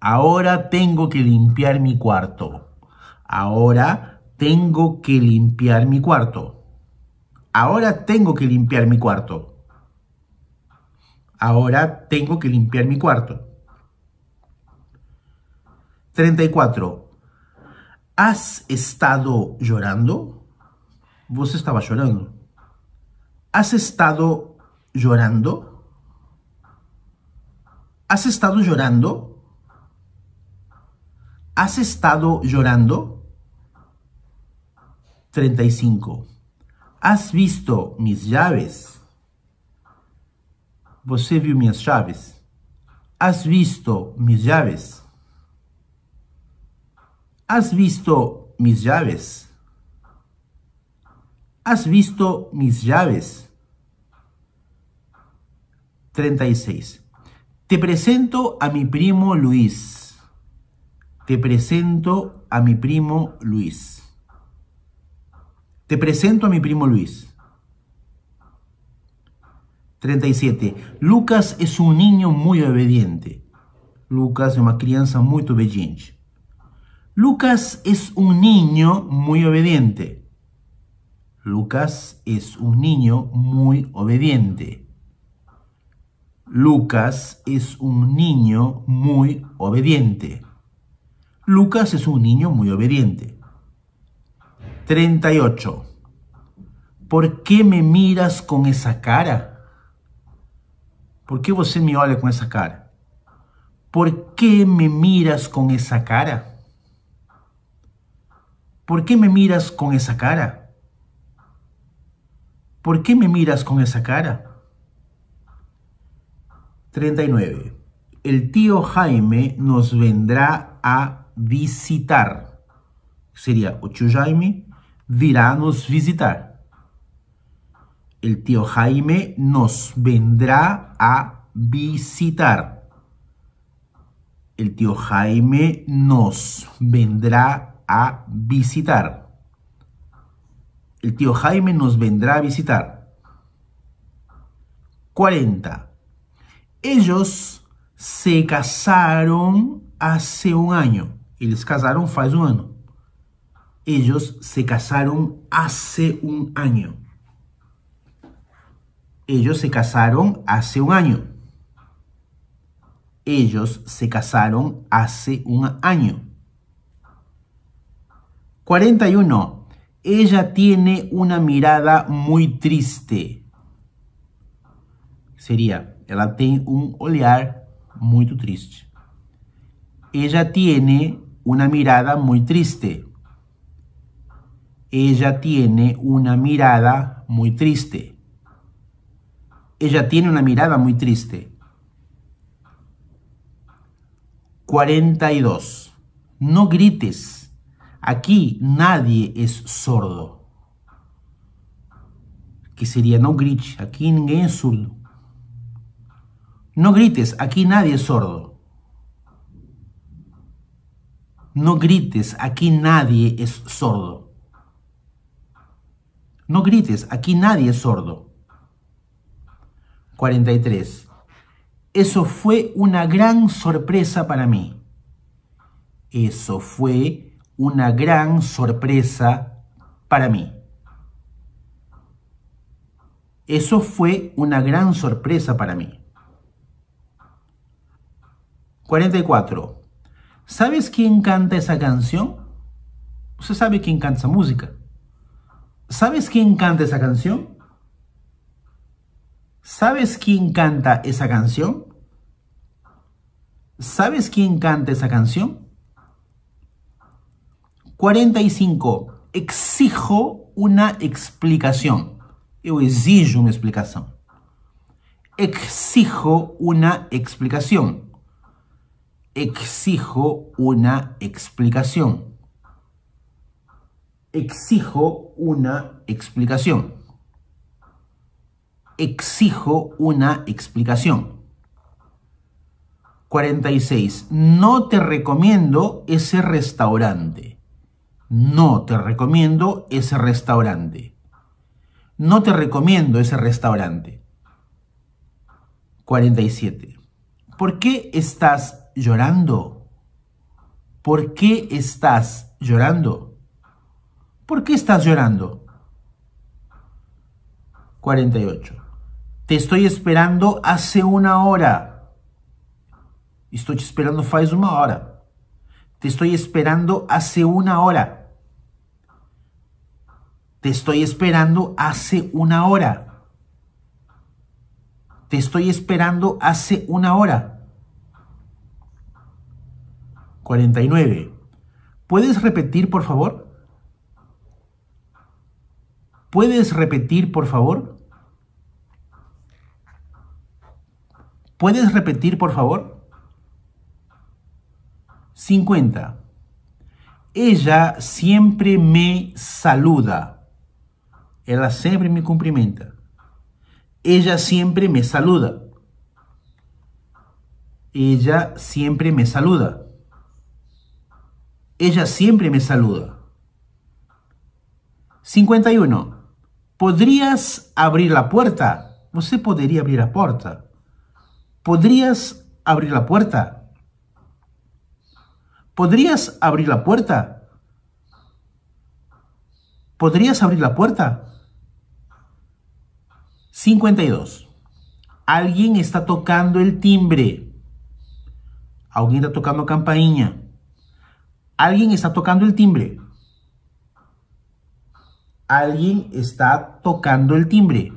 Ahora tengo que limpiar mi cuarto. Ahora tengo que limpiar mi cuarto. Ahora tengo que limpiar mi cuarto. Ahora tengo que limpiar mi cuarto. 34. ¿Has estado llorando? Vos estabas llorando. ¿Has estado llorando? ¿Has estado llorando? ¿Has estado llorando? 35. ¿Has visto mis llaves? Você viu minhas chaves? Has visto mis llaves? Has visto mis llaves? Has visto mis llaves? 36. Te presento a mi primo Luis. Te presento a mi primo Luis. Te presento a mi primo Luis. 37. Lucas es un niño muy obediente. Lucas es una crianza muy obediente. Lucas es un niño muy obediente. Lucas es un niño muy obediente. Lucas es un niño muy obediente. Lucas es un niño muy obediente. 38. ¿Por qué me miras con esa cara? Por qué você me olha con esa cara? Por qué me miras con esa cara? Por qué me miras con esa cara? Por qué me miras con esa cara? 39. El tío Jaime nos vendrá a visitar. Sería, o Jaime virá nos visitar el tío Jaime nos vendrá a visitar. El tío Jaime nos vendrá a visitar. El tío Jaime nos vendrá a visitar. 40. Ellos se casaron hace un año. les casaron hace un año. Ellos se casaron hace un año. Ellos se casaron hace un año. Ellos se casaron hace un año. 41. Ella tiene una mirada muy triste. Sería, Ella tiene un olhar muy triste. Ella tiene una mirada muy triste. Ella tiene una mirada muy triste. Ella tiene una mirada muy triste. 42. No grites. Aquí nadie es sordo. Que sería no grites. Aquí nadie es sordo. No grites. Aquí nadie es sordo. No grites. Aquí nadie es sordo. No grites. Aquí nadie es sordo. 43. Eso fue una gran sorpresa para mí. Eso fue una gran sorpresa para mí. Eso fue una gran sorpresa para mí. 44. ¿Sabes quién canta esa canción? Usted sabe quién canta esa música. ¿Sabes quién canta esa canción? ¿Sabes quién canta esa canción? ¿Sabes quién canta esa canción? 45. Exijo una explicación. Yo exijo una explicación. Exijo una explicación. Exijo una explicación. Exijo una explicación exijo una explicación. 46. No te recomiendo ese restaurante. No te recomiendo ese restaurante. No te recomiendo ese restaurante. 47. ¿Por qué estás llorando? ¿Por qué estás llorando? ¿Por qué estás llorando? 48. Te estoy esperando hace una hora. Estoy esperando faz una hora. Te estoy esperando hace una hora. Te estoy esperando hace una hora. Te estoy esperando hace una hora. 49. ¿Puedes repetir, por favor? ¿Puedes repetir, por favor? ¿Puedes repetir, por favor? 50. Ella siempre me saluda. Ella siempre me cumplimenta. Ella siempre me saluda. Ella siempre me saluda. Ella siempre me saluda. 51. ¿Podrías abrir la puerta? ¿Usted podría abrir la puerta? podrías abrir la puerta. Podrías abrir la puerta. Podrías abrir la puerta. 52. Alguien está tocando el timbre. Alguien está tocando campaña. Alguien está tocando el timbre. Alguien está tocando el timbre.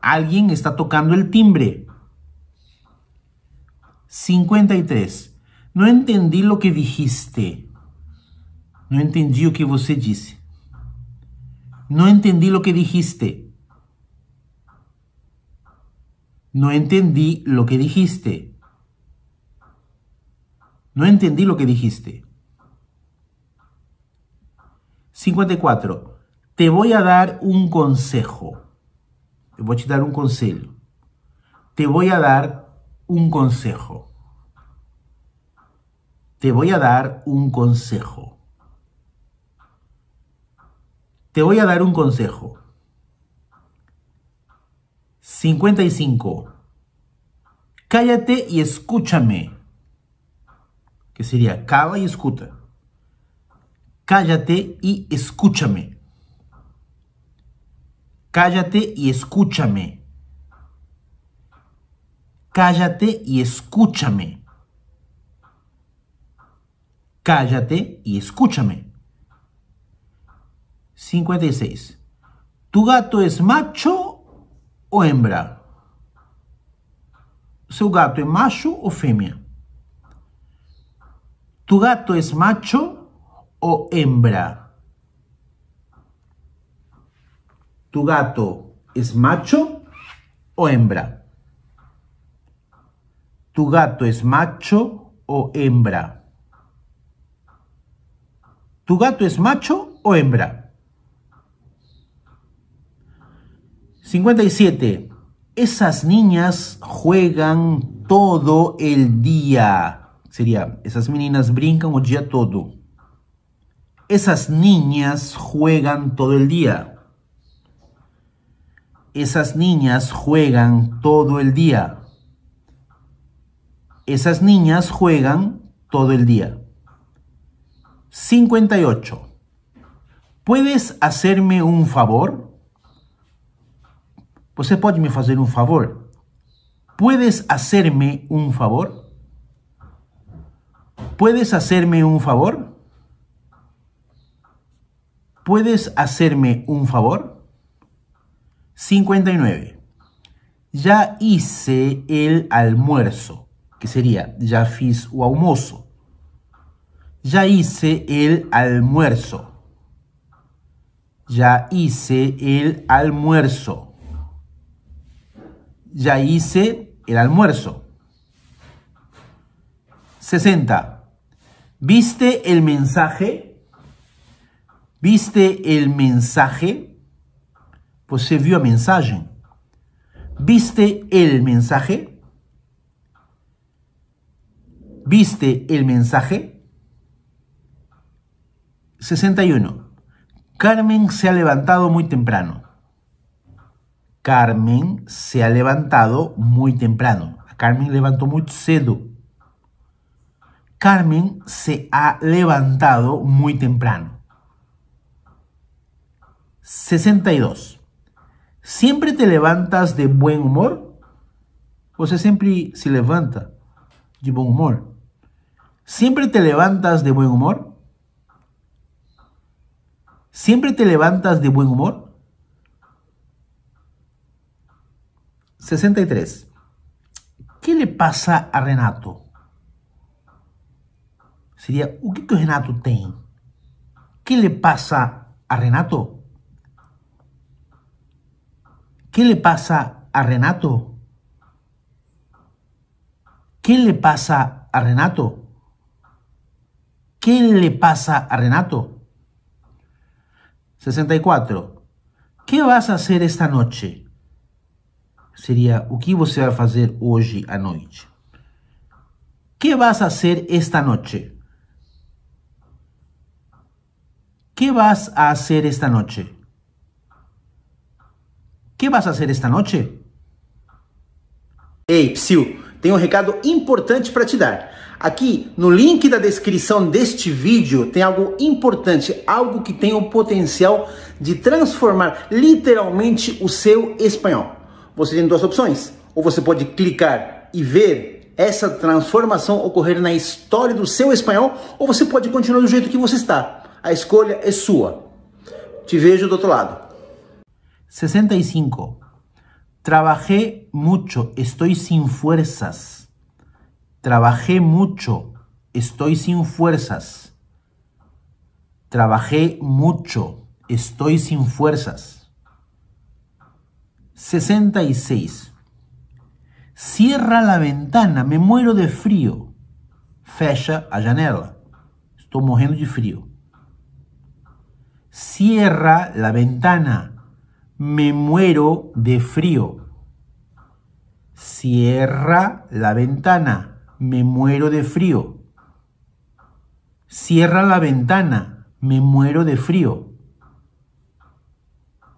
Alguien está tocando el timbre. 53. No entendí lo que dijiste. No entendí lo que você dice. No entendí lo que dijiste. No entendí lo que dijiste. No entendí lo que dijiste. 54. Te voy a dar un consejo voy a dar un consejo. Te voy a dar un consejo. Te voy a dar un consejo. Te voy a dar un consejo. 55. Cállate y escúchame. Que sería cava y escuta. Cállate y escúchame. Cállate y escúchame. Cállate y escúchame. Cállate y escúchame. 56. ¿Tu gato es macho o hembra? ¿Su gato es macho o femia? ¿Tu gato es macho o hembra? ¿Tu gato es macho o hembra? ¿Tu gato es macho o hembra? ¿Tu gato es macho o hembra? 57. Esas niñas juegan todo el día. Sería, esas meninas brincan o día todo. Esas niñas juegan todo el día. Esas niñas juegan todo el día. Esas niñas juegan todo el día. 58. ¿Puedes hacerme un favor? Você pues, eh, pode me fazer un favor? ¿Puedes hacerme un favor? ¿Puedes hacerme un favor? ¿Puedes hacerme un favor? 59. Ya hice el almuerzo, que sería ya fiz o almuerzo. Ya hice el almuerzo. Ya hice el almuerzo. Ya hice el almuerzo. 60. ¿Viste el mensaje? ¿Viste el mensaje? Pues se vio a mensaje. ¿Viste el mensaje? ¿Viste el mensaje? 61. Carmen se ha levantado muy temprano. Carmen se ha levantado muy temprano. Carmen levantó muy cedo. Carmen se ha levantado muy temprano. 62. ¿Siempre te levantas de buen humor? sea siempre se levanta de buen humor? ¿Siempre te levantas de buen humor? ¿Siempre te levantas de buen humor? 63. ¿Qué le pasa a Renato? Sería, ¿qué que, Renato ¿Qué le pasa a Renato? ¿Qué le pasa a Renato? ¿Qué le pasa a Renato? ¿Qué le pasa a Renato? 64. ¿Qué vas a hacer esta noche? Sería, ¿qué vas a hacer hoy a noche? ¿Qué vas a hacer esta noche? ¿Qué vas a hacer esta noche? ¿Qué vas a hacer esta noche? Ei, psiu, tem um recado importante para te dar. Aqui no link da descrição deste vídeo tem algo importante, algo que tem o potencial de transformar literalmente o seu espanhol. Você tem duas opções: ou você pode clicar e ver essa transformação ocorrer na história do seu espanhol, ou você pode continuar do jeito que você está. A escolha é sua. Te vejo do outro lado. 65. Trabajé mucho, estoy sin fuerzas. Trabajé mucho, estoy sin fuerzas. Trabajé mucho, estoy sin fuerzas. 66. Cierra la ventana, me muero de frío Fecha la janela. estoy morrendo de frío Cierra la ventana. Me muero de frío. Cierra la ventana. Me muero de frío. Cierra la ventana. Me muero de frío.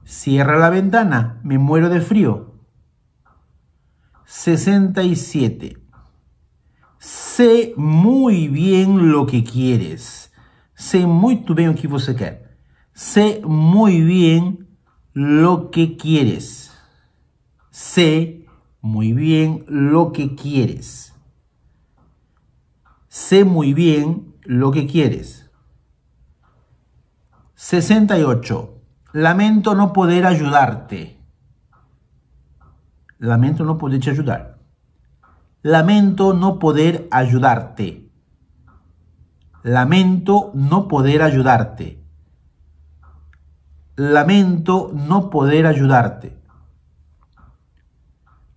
Cierra la ventana. Me muero de frío. 67. Sé muy bien lo que quieres. Sé muy bien o que Sé muy bien lo que quieres. Sé muy bien lo que quieres. Sé muy bien lo que quieres. 68. Lamento no poder ayudarte. Lamento no poderte ayudar. Lamento no poder ayudarte. Lamento no poder ayudarte lamento no poder ayudarte.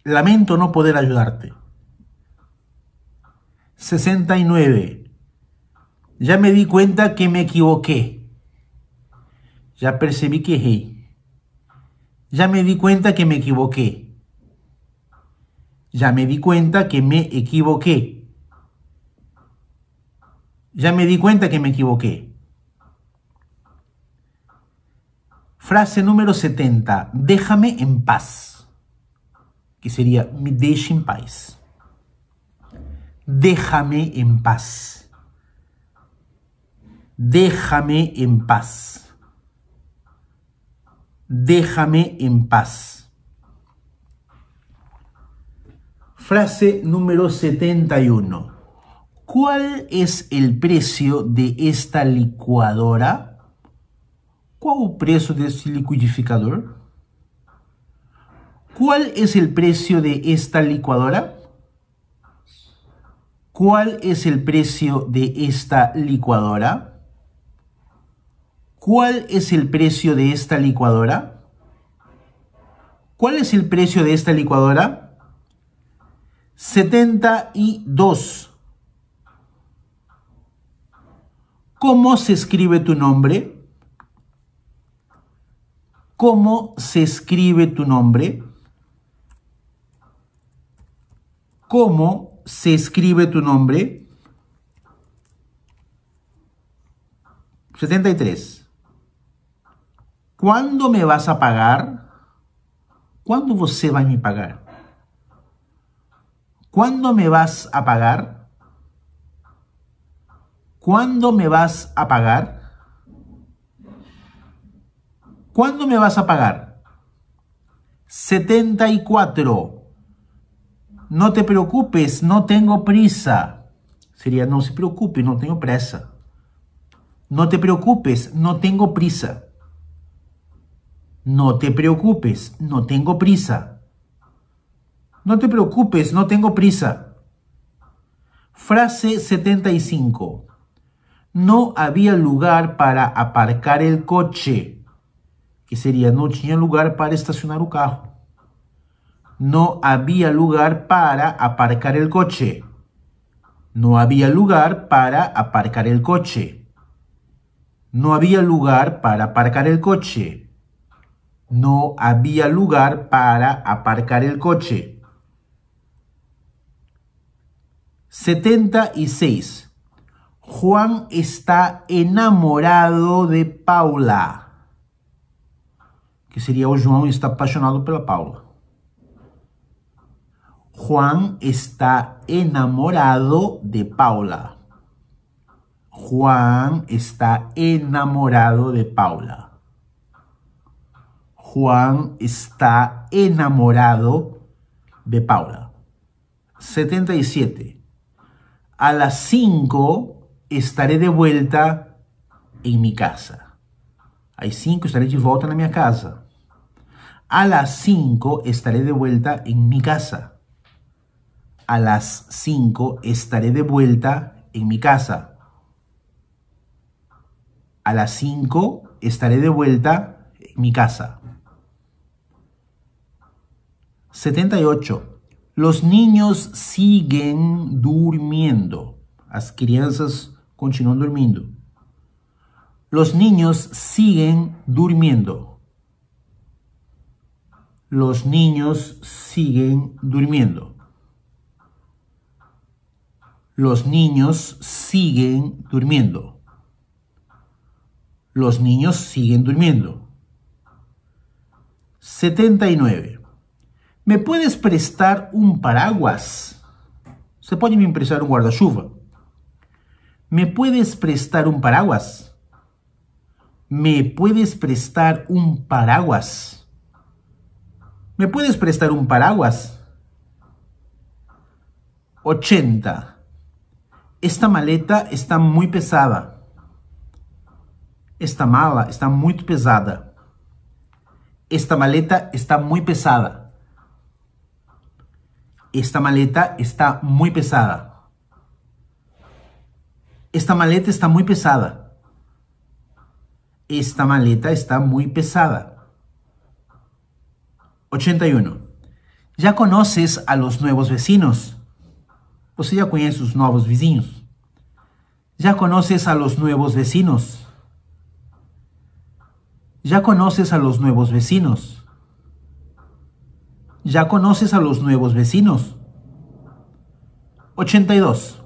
Lamento no poder ayudarte. 69. Ya me di cuenta que me equivoqué. Ya percibí que hey. Ya me di cuenta que me equivoqué. Ya me di cuenta que me equivoqué. Ya me di cuenta que me equivoqué. Frase número 70. Déjame en paz. Que sería me deixe en paz. Déjame en paz. Déjame en paz. Déjame en paz. Frase número 71. ¿Cuál es el precio de esta licuadora? ¿Cuál es el precio de este liquidificador? ¿Cuál es el precio de esta licuadora? ¿Cuál es el precio de esta licuadora? ¿Cuál es el precio de esta licuadora? ¿Cuál es el precio de esta licuadora? 72. ¿Cómo se escribe tu nombre? ¿Cómo se escribe tu nombre? ¿Cómo se escribe tu nombre? 73. ¿Cuándo me vas a pagar? ¿Cuándo você vai me pagar? ¿Cuándo me vas a pagar? ¿Cuándo me vas a pagar? ¿Cuándo me vas a pagar? 74. No te preocupes, no tengo prisa. Sería, no se preocupe, no tengo prisa. No te preocupes, no tengo prisa. No te preocupes, no tengo prisa. No te preocupes, no tengo prisa. Frase 75. No había lugar para aparcar el coche que sería, no tinha lugar para estacionar un carro. No había lugar para aparcar el coche. No había lugar para aparcar el coche. No había lugar para aparcar el coche. No había lugar para aparcar el coche. 76. Juan está enamorado de Paula que seria o João está apaixonado pela Paula. Juan está enamorado de Paula. Juan está enamorado de Paula. Juan está enamorado de Paula. 77. A las 5 estaré de vuelta en mi casa. A las 5 estaré de vuelta en mi casa a las 5 estaré de vuelta en mi casa. A las 5 estaré de vuelta en mi casa. A las 5 estaré de vuelta en mi casa. 78. Los niños siguen durmiendo. Las crianzas continúan durmiendo. Los niños siguen durmiendo los niños siguen durmiendo. Los niños siguen durmiendo. Los niños siguen durmiendo. 79. ¿Me puedes prestar un paraguas? Se pone me un un guarda ¿Me puedes prestar un paraguas? ¿Me puedes prestar un paraguas? ¿Me puedes prestar un paraguas? 80. Esta maleta está muy pesada. Esta mala está muy pesada. Esta maleta está muy pesada. Esta maleta está muy pesada. Esta maleta está muy pesada. Esta maleta está muy pesada. 81. Ya conoces a los nuevos vecinos. Você pues ya conhece sus nuevos vizinhos? ¿Ya conoces a los nuevos vecinos? Ya conoces a los nuevos vecinos. Ya conoces a los nuevos vecinos. 82.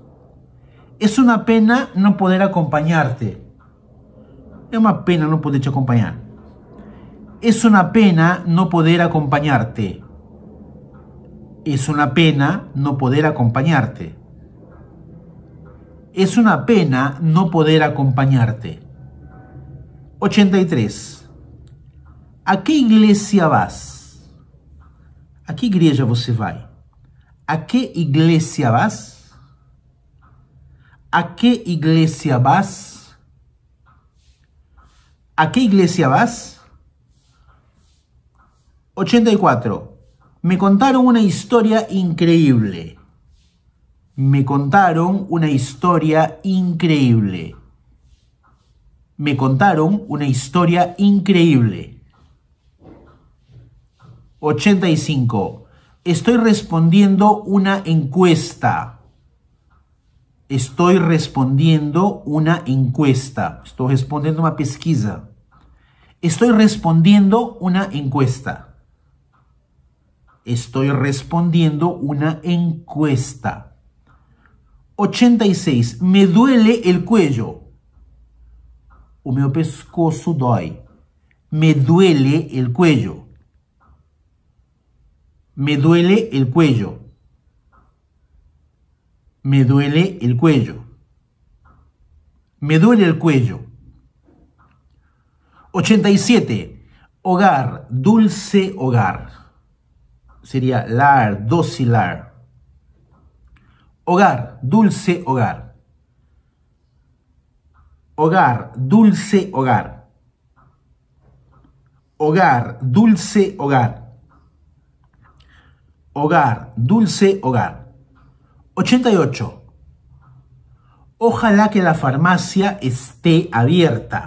Es una pena no poder acompañarte. Es una pena no poderte acompañar. Es una pena no poder acompañarte. Es una pena no poder acompañarte. Es una pena no poder acompañarte. 83. A qué iglesia vas? A qué A qué iglesia vas? A qué iglesia vas? ¿A qué iglesia vas? 84. Me contaron una historia increíble. Me contaron una historia increíble. Me contaron una historia increíble. 85. Estoy respondiendo una encuesta. Estoy respondiendo una encuesta. Estoy respondiendo una pesquisa. Estoy respondiendo una encuesta estoy respondiendo una encuesta. 86. Me duele el cuello. O mi pescoço dói. Me duele el cuello. Me duele el cuello. Me duele el cuello. Me duele el cuello. 87. Hogar, dulce hogar sería lar, docilar. Hogar, dulce hogar. Hogar, dulce hogar. Hogar, dulce hogar. Hogar, dulce hogar. 88. Ojalá que la farmacia esté abierta.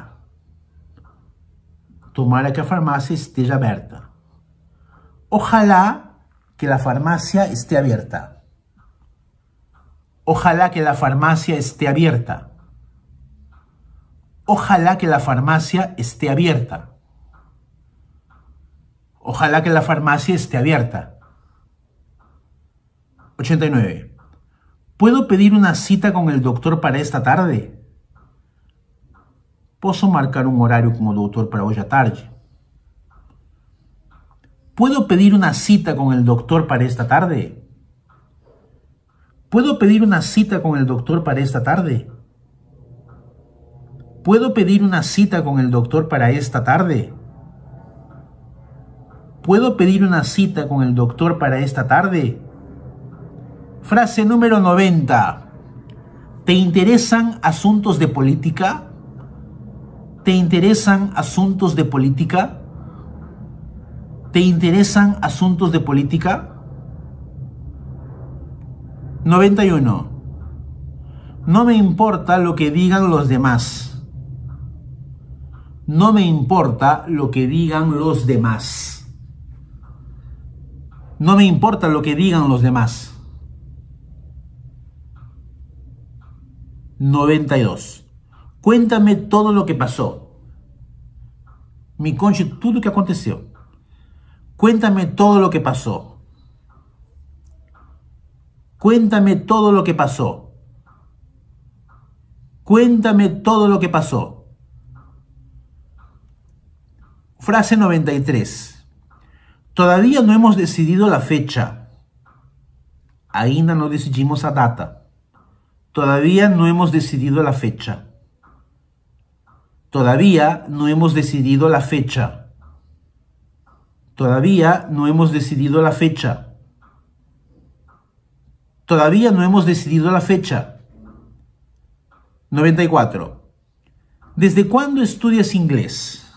Tomara que la farmacia esté abierta. Ojalá que la farmacia esté abierta. Ojalá que la farmacia esté abierta. Ojalá que la farmacia esté abierta. Ojalá que la farmacia esté abierta. 89. ¿Puedo pedir una cita con el doctor para esta tarde? Puedo marcar un horario con el doctor para hoy a tarde? ¿Puedo pedir una cita con el doctor para esta tarde? ¿Puedo pedir una cita con el doctor para esta tarde? ¿Puedo pedir una cita con el doctor para esta tarde? ¿Puedo pedir una cita con el doctor para esta tarde? Frase número 90. ¿Te interesan asuntos de política? ¿Te interesan asuntos de política? ¿Te interesan asuntos de política? 91. No me importa lo que digan los demás. No me importa lo que digan los demás. No me importa lo que digan los demás. 92. Cuéntame todo lo que pasó. Mi lo todo lo que aconteció. Cuéntame todo lo que pasó. Cuéntame todo lo que pasó. Cuéntame todo lo que pasó. Frase 93. Todavía no hemos decidido la fecha. Ainda no decidimos la data. Todavía no hemos decidido la fecha. Todavía no hemos decidido la fecha. Todavía no hemos decidido la fecha. Todavía no hemos decidido la fecha. 94. ¿Desde cuándo estudias inglés?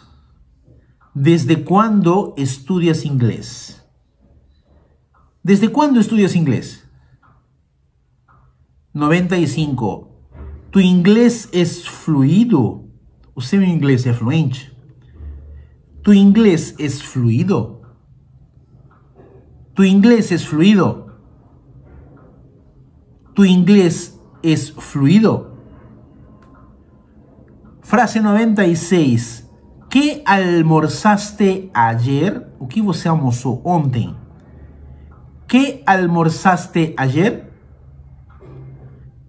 ¿Desde cuándo estudias inglés? ¿Desde cuándo estudias inglés? 95. ¿Tu inglés es fluido? O mi inglés es fluente? Tu inglés es fluido. Tu inglés es fluido. Tu inglés es fluido. Frase 96. ¿Qué almorzaste ayer? O qué vos ontem? ¿Qué almorzaste ayer?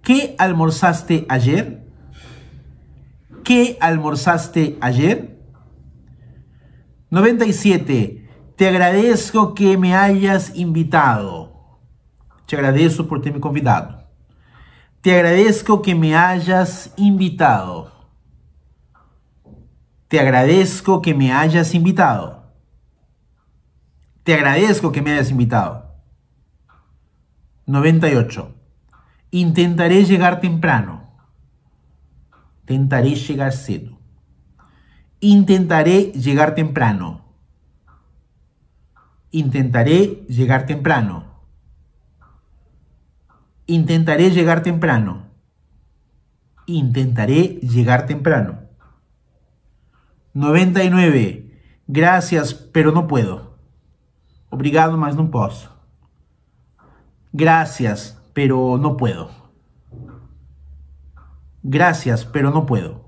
¿Qué almorzaste ayer? ¿Qué almorzaste ayer? 97. Te agradezco que me hayas invitado. Te agradezco por tenerme me convidado. Te agradezco que me hayas invitado. Te agradezco que me hayas invitado. Te agradezco que me hayas invitado. 98. Intentaré llegar temprano. Tentaré llegar cedo. Intentaré llegar temprano. Intentaré llegar temprano. Intentaré llegar temprano. Intentaré llegar temprano. 99. Gracias, pero no puedo. Obrigado, mas no posso. Gracias, pero no puedo. Gracias, pero no puedo.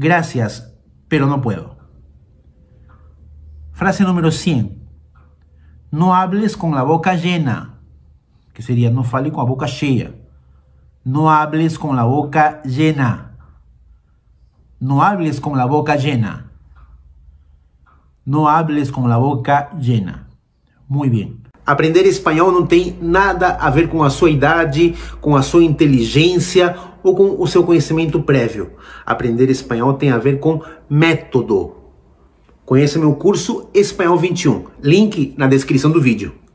Gracias, pero no puedo. Frase número 100. No hables con la boca llena, que sería no fale con la boca llena. No hables con la boca llena. No hables con la boca llena. No hables con la boca llena. Muy bien. Aprender español no tiene nada a ver con a su edad, con a su inteligencia. ou com o seu conhecimento prévio. Aprender espanhol tem a ver com método. Conheça meu curso Espanhol 21, link na descrição do vídeo.